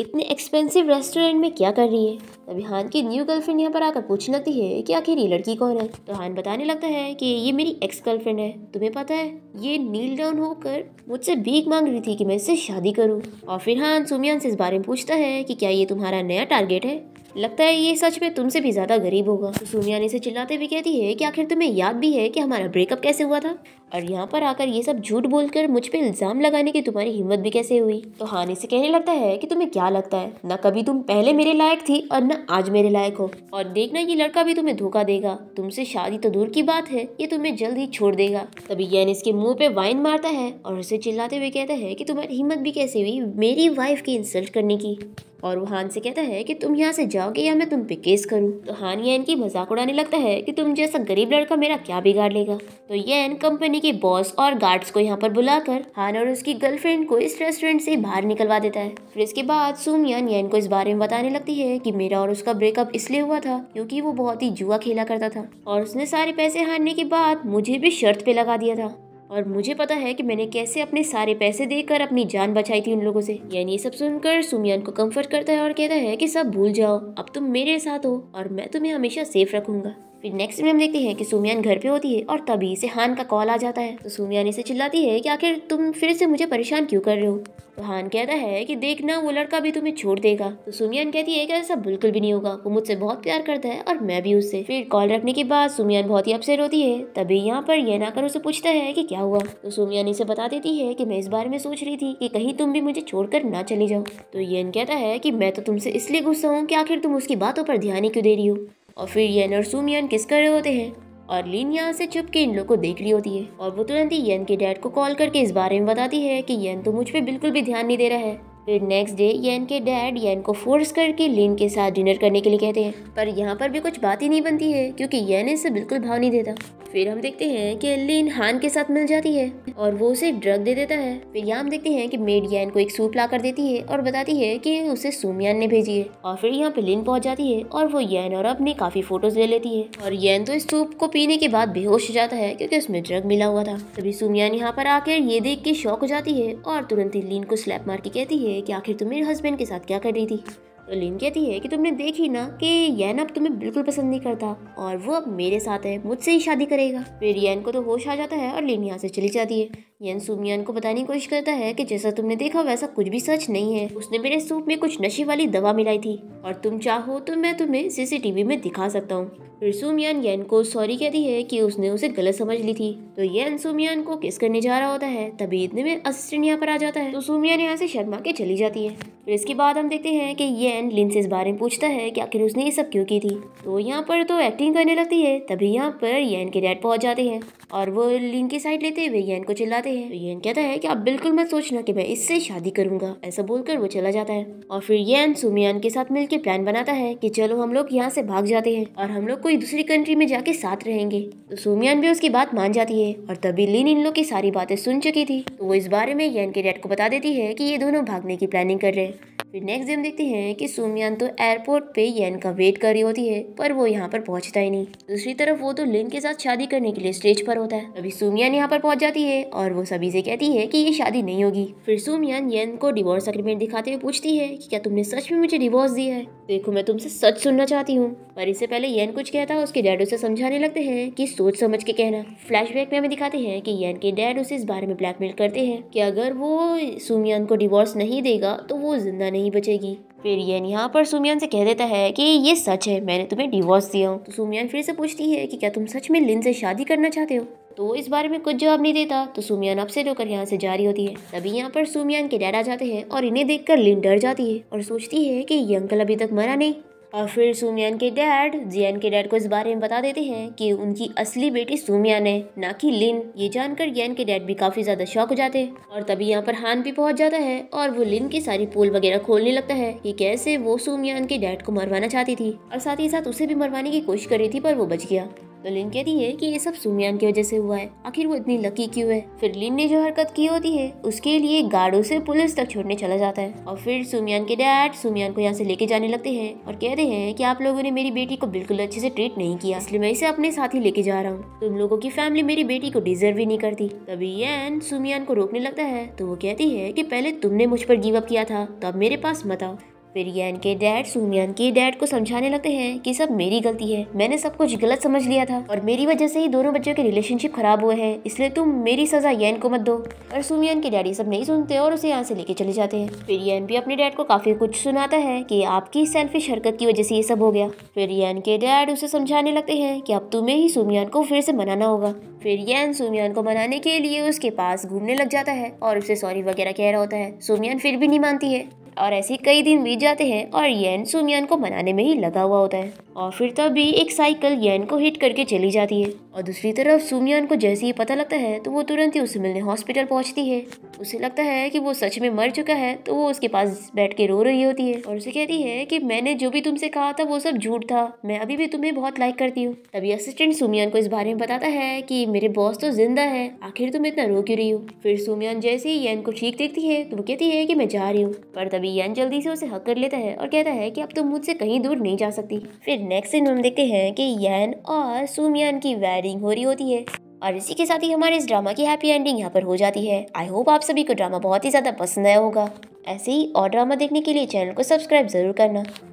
[SPEAKER 1] इतने एक्सपेंसिव रेस्टोरेंट में क्या कर रही है तभी हान की न्यू गर्लफ्रेंड यहाँ पर आकर पूछने लगती है कि आखिर ये लड़की कौन है तो हान बताने लगता है कि ये मेरी एक्स गर्लफ्रेंड है तुम्हें पता है ये नील डाउन होकर मुझसे भीख मांग रही थी कि मैं इससे शादी करूँ और फिर हान सुमियान से इस बारे में पूछता है कि क्या ये तुम्हारा नया टारगेट है लगता है ये सच में तुमसे भी ज़्यादा गरीब होगा तो सोनिया इसे चिल्लाते हुए कहती है कि आखिर तुम्हें याद भी है कि हमारा ब्रेकअप कैसे हुआ था और यहाँ पर आकर ये सब झूठ बोलकर मुझ पर इल्ज़ाम लगाने की तुम्हारी हिम्मत भी कैसे हुई तो हानि से कहने लगता है कि तुम्हें क्या लगता है ना कभी तुम पहले मेरे लायक थी और न आज मेरे लायक हो और देखना ये लड़का भी तुम्हें धोखा देगा तुमसे शादी तो दूर की बात है ये तुम्हें जल्द ही छोड़ देगा तभी यानिस इसके मुंह पे वाइन मारता है और उसे चिल्लाते हुए कहता है की तुम्हारी हिम्मत भी कैसे हुई मेरी वाइफ की इंसल्ट करने की और वो हान से कहता है कि तुम यहाँ से जाओगे या मैं तुम पे केस करूँ तो हान यैन की मजाक उड़ाने लगता है कि तुम जैसा गरीब लड़का मेरा क्या बिगाड़ लेगा तो यैन कंपनी के बॉस और गार्ड्स को यहाँ पर बुलाकर हान और उसकी गर्लफ्रेंड को इस रेस्टोरेंट से बाहर निकलवा देता है फिर इसके बाद सुमयन यैन को इस बारे में बताने लगती है की मेरा और उसका ब्रेकअप इसलिए हुआ था क्यूँकी वो बहुत ही जुआ खेला करता था और उसने सारे पैसे हारने के बाद मुझे भी शर्त पे लगा दिया था और मुझे पता है कि मैंने कैसे अपने सारे पैसे देकर अपनी जान बचाई थी उन लोगों से यानी ये सब सुनकर सुमियान को कंफर्ट करता है और कहता है कि सब भूल जाओ अब तुम मेरे साथ हो और मैं तुम्हें हमेशा सेफ रखूंगा फिर नेक्स्ट में हम देखते हैं कि सुमियान घर पे होती है और तभी से हान का कॉल आ जाता है तो सुमियान इसे चिल्लाती है कि आखिर तुम फिर से मुझे परेशान क्यों कर रहे हो तो हान कहता है कि देखना वो लड़का भी तुम्हें छोड़ देगा तो सुमियान कहती है कि ऐसा बिल्कुल भी नहीं होगा वो मुझसे बहुत प्यार करता है और मैं भी उससे फिर कॉल रखने के बाद सुमियान बहुत ही अपसेट होती है तभी यहाँ पर यह कर उसे पूछता है की क्या हुआ तो सुमियान इसे बता देती है की मैं इस बारे में सोच रही थी कि कहीं तुम भी मुझे छोड़ ना चले जाओ तो यन कहता है की मैं तो तुमसे इसलिए गुस्सा हूँ की आखिर तुम उसकी बातों पर ध्यान ही क्यों दे रही हो और फिर ये और सुमियन किस कर रहे होते हैं और लीन यहाँ से छुप के इन लोग को देख रही होती है और वो तुरंत ही यन के डैड को कॉल करके इस बारे में बताती है कि यन तो मुझ पर बिल्कुल भी ध्यान नहीं दे रहा है फिर नेक्स्ट डे यन के डैड यन को फोर्स करके लीन के साथ डिनर करने के लिए कहते हैं पर यहाँ पर भी कुछ बात ही नहीं बनती है क्योंकि येन इसे बिल्कुल भाव नहीं देता फिर हम देखते हैं कि लिन हान के साथ मिल जाती है और वो उसे ड्रग दे देता है फिर यहाँ हम देखते हैं कि मेडियन को एक सूप ला कर देती है और बताती है कि उसे सुमियान ने भेजी है और फिर यहाँ पे लिन पहुँच जाती है और वो यैन और अपनी काफी फोटोज ले लेती है और यैन तो इस सूप को पीने के बाद बेहोश हो जाता है क्योंकि उसमें ड्रग मिला हुआ था तभी सुमियान यहाँ पर आकर ये देख के शौक हो जाती है और तुरंत ही लीन को स्लैप मार के कहती है कि आखिर तुम मेरे हस्बैंड के साथ क्या कर रही थी लीन कहती है कि तुमने देखी ना कि यैन अब तुम्हें बिल्कुल पसंद नहीं करता और वो अब मेरे साथ है मुझसे ही शादी करेगा फिर यैन को तो होश आ जाता है और लीन यहाँ से चली जाती है यन सुमियान को बताने की कोशिश करता है कि जैसा तुमने देखा वैसा कुछ भी सच नहीं है उसने मेरे सूप में कुछ नशे वाली दवा मिलाई थी और तुम चाहो तो मैं तुम्हें सीसीटीवी में दिखा सकता हूँ फिर सुमियान यन को सॉरी कहती है कि उसने उसे गलत समझ ली थी तो यन सुमियान को किस करने जा रहा होता है तभी इतने में असिस्टेंट यहाँ पर आ जाता है तो सुमियान यहाँ से शर्मा के चली जाती है फिर इसके बाद हम देखते हैं कि यन लिन से इस बारे में पूछता है कि आखिर उसने ये सब क्यों की थी तो यहाँ पर तो एक्टिंग करने लगती है तभी यहाँ पर यन के डैड पहुँच जाते हैं और वो लिन की साइड लेते हुए येन को चिल्लाते हैं तो येन कहता है कि आप बिल्कुल मत सोचना कि मैं इससे शादी करूंगा ऐसा बोलकर वो चला जाता है और फिर येन सुमियान के साथ मिलकर प्लान बनाता है कि चलो हम लोग यहाँ से भाग जाते हैं और हम लोग कोई दूसरी कंट्री में जाके साथ रहेंगे तो सुमियान भी उसकी बात मान जाती है और तभी लिन इन लोग की सारी बातें सुन चुकी थी तो वो इस बारे में येन के डैड को बता देती है की ये दोनों भागने की प्लानिंग कर रहे हैं फिर नेक्स्ट डे हम देखते हैं कि सुमियान तो एयरपोर्ट पे येन का वेट कर रही होती है पर वो यहाँ पर पहुँचता ही नहीं दूसरी तरफ वो तो लिन के साथ शादी करने के लिए स्टेज पर होता है अभी सुमियान यहाँ पर पहुँच जाती है और वो सभी से कहती है कि ये शादी नहीं होगी फिर सुमियान यन को डिवोर्स अग्रीमेंट दिखाते हुए पूछती है कि क्या तुमने सच में मुझे डिवोर्स दिया है देखो मैं तुमसे सच सुनना चाहती हूँ पर इससे पहले यन कुछ कहता है उसके डैड उसे समझाने लगते है की सोच समझ के कहना फ्लैश में हमें दिखाते हैं की यन के डैड उसे इस बारे में ब्लैकमेल करते हैं की अगर वो सुमियान को डिवोर्स नहीं देगा तो वो जिंदा नहीं बचेगी फिर यन यहाँ पर सुमियान से कह देता है कि ये सच है मैंने तुम्हें डिवोर्स दिया हूँ तो सुमियान फिर से पूछती है कि क्या तुम सच में लिन से शादी करना चाहते हो तो इस बारे में कुछ जवाब नहीं देता तो सुमियान अपसेट होकर यहाँ से जारी होती है तभी यहाँ पर सुमियान के डैड आ जाते हैं और इन्हें देखकर लिन डर जाती है और सोचती है कि ये अंकल अभी तक मरा नहीं और फिर सुमियान के डैड जियान के डैड को इस बारे में बता देते हैं कि उनकी असली बेटी सुमियान है ना कि लिन ये जानकर जियान के डैड भी काफ़ी ज़्यादा शौक हो जाते हैं और तभी यहाँ पर हान भी पहुँच जाता है और वो लिन की सारी पोल वगैरह खोलने लगता है कि कैसे वो सुमियान के डैड को मरवाना चाहती थी और साथ ही साथ उसे भी मरवाने की कोशिश कर रही थी पर वो बच गया तो लिन कहती है कि ये सब सुमियान की वजह से हुआ है आखिर वो इतनी लकी क्यों है फिर लिन ने जो हरकत की होती है उसके लिए गार्डो से पुलिस तक छोड़ने चला जाता है और फिर सुमियान के डैड सुमियान को यहाँ से लेके जाने लगते हैं और कहते हैं कि आप लोगों ने मेरी बेटी को बिल्कुल अच्छे से ट्रीट नहीं किया इसलिए मैं इसे अपने साथ ही लेके जा रहा हूँ तुम लोगो की फैमिली मेरी बेटी को डिजर्व ही नहीं करती तभी एन सुमियान को रोकने लगता है तो वो कहती है की पहले तुमने मुझ पर गिव अप किया था तो अब मेरे पास मत आओ फिर यान के डैड सुमियान के डैड को समझाने लगते हैं कि सब मेरी गलती है मैंने सब कुछ गलत समझ लिया था और मेरी वजह से ही दोनों बच्चों के रिलेशनशिप खराब हुए हैं इसलिए तुम मेरी सजा यैन को मत दो और सुमियान के डैडी सब नहीं सुनते और उसे यहाँ से लेके चले जाते हैं फिर यान भी अपने डैड को काफी कुछ सुनाता है की आपकी सेल्फिश हरकत की वजह से ये सब हो गया फिर यान के डैड उसे समझाने लगते है की अब तुम्हें ही सुमियान को फिर से मनाना होगा फिर यान सुमियान को मनाने के लिए उसके पास घूमने लग जाता है और उसे सॉरी वगैरह कह रहा होता है सुमियान फिर भी नहीं मानती है और ऐसे कई दिन बीत जाते हैं और येन सुमियान को मनाने में ही लगा हुआ होता है और फिर तभी एक साइकिल यैन को हिट करके चली जाती है और दूसरी तरफ सुमियान को जैसे ही पता लगता है तो वो तुरंत ही उसे मिलने हॉस्पिटल पहुंचती है उसे लगता है कि वो सच में मर चुका है तो वो उसके पास बैठ के रो रही होती है और उसे कहती है कि मैंने जो भी तुमसे कहा था वो सब झूठ था मैं अभी भी तुम्हें बहुत लाइक करती हूँ तभी असिस्टेंट सुमियान को इस बारे में बताता है की मेरे बॉस तो जिंदा है आखिर तुम इतना रो क्यों रही हो फिर सुमियान जैसे ही यैन को ठीक देखती है तो वो कहती है की मैं जा रही हूँ पर तभी यैन जल्दी से उसे हक कर लेता है और कहता है की अब तुम मुझसे कहीं दूर नहीं जा सकती फिर नेक्स्ट सीन में हम देखते हैं कि यन और सुमियान की वेडिंग हो रही होती है और इसी के साथ ही हमारे इस ड्रामा की हैप्पी एंडिंग यहाँ पर हो जाती है आई होप आप सभी को ड्रामा बहुत ही ज़्यादा पसंद आया होगा ऐसे ही और ड्रामा देखने के लिए चैनल को सब्सक्राइब जरूर करना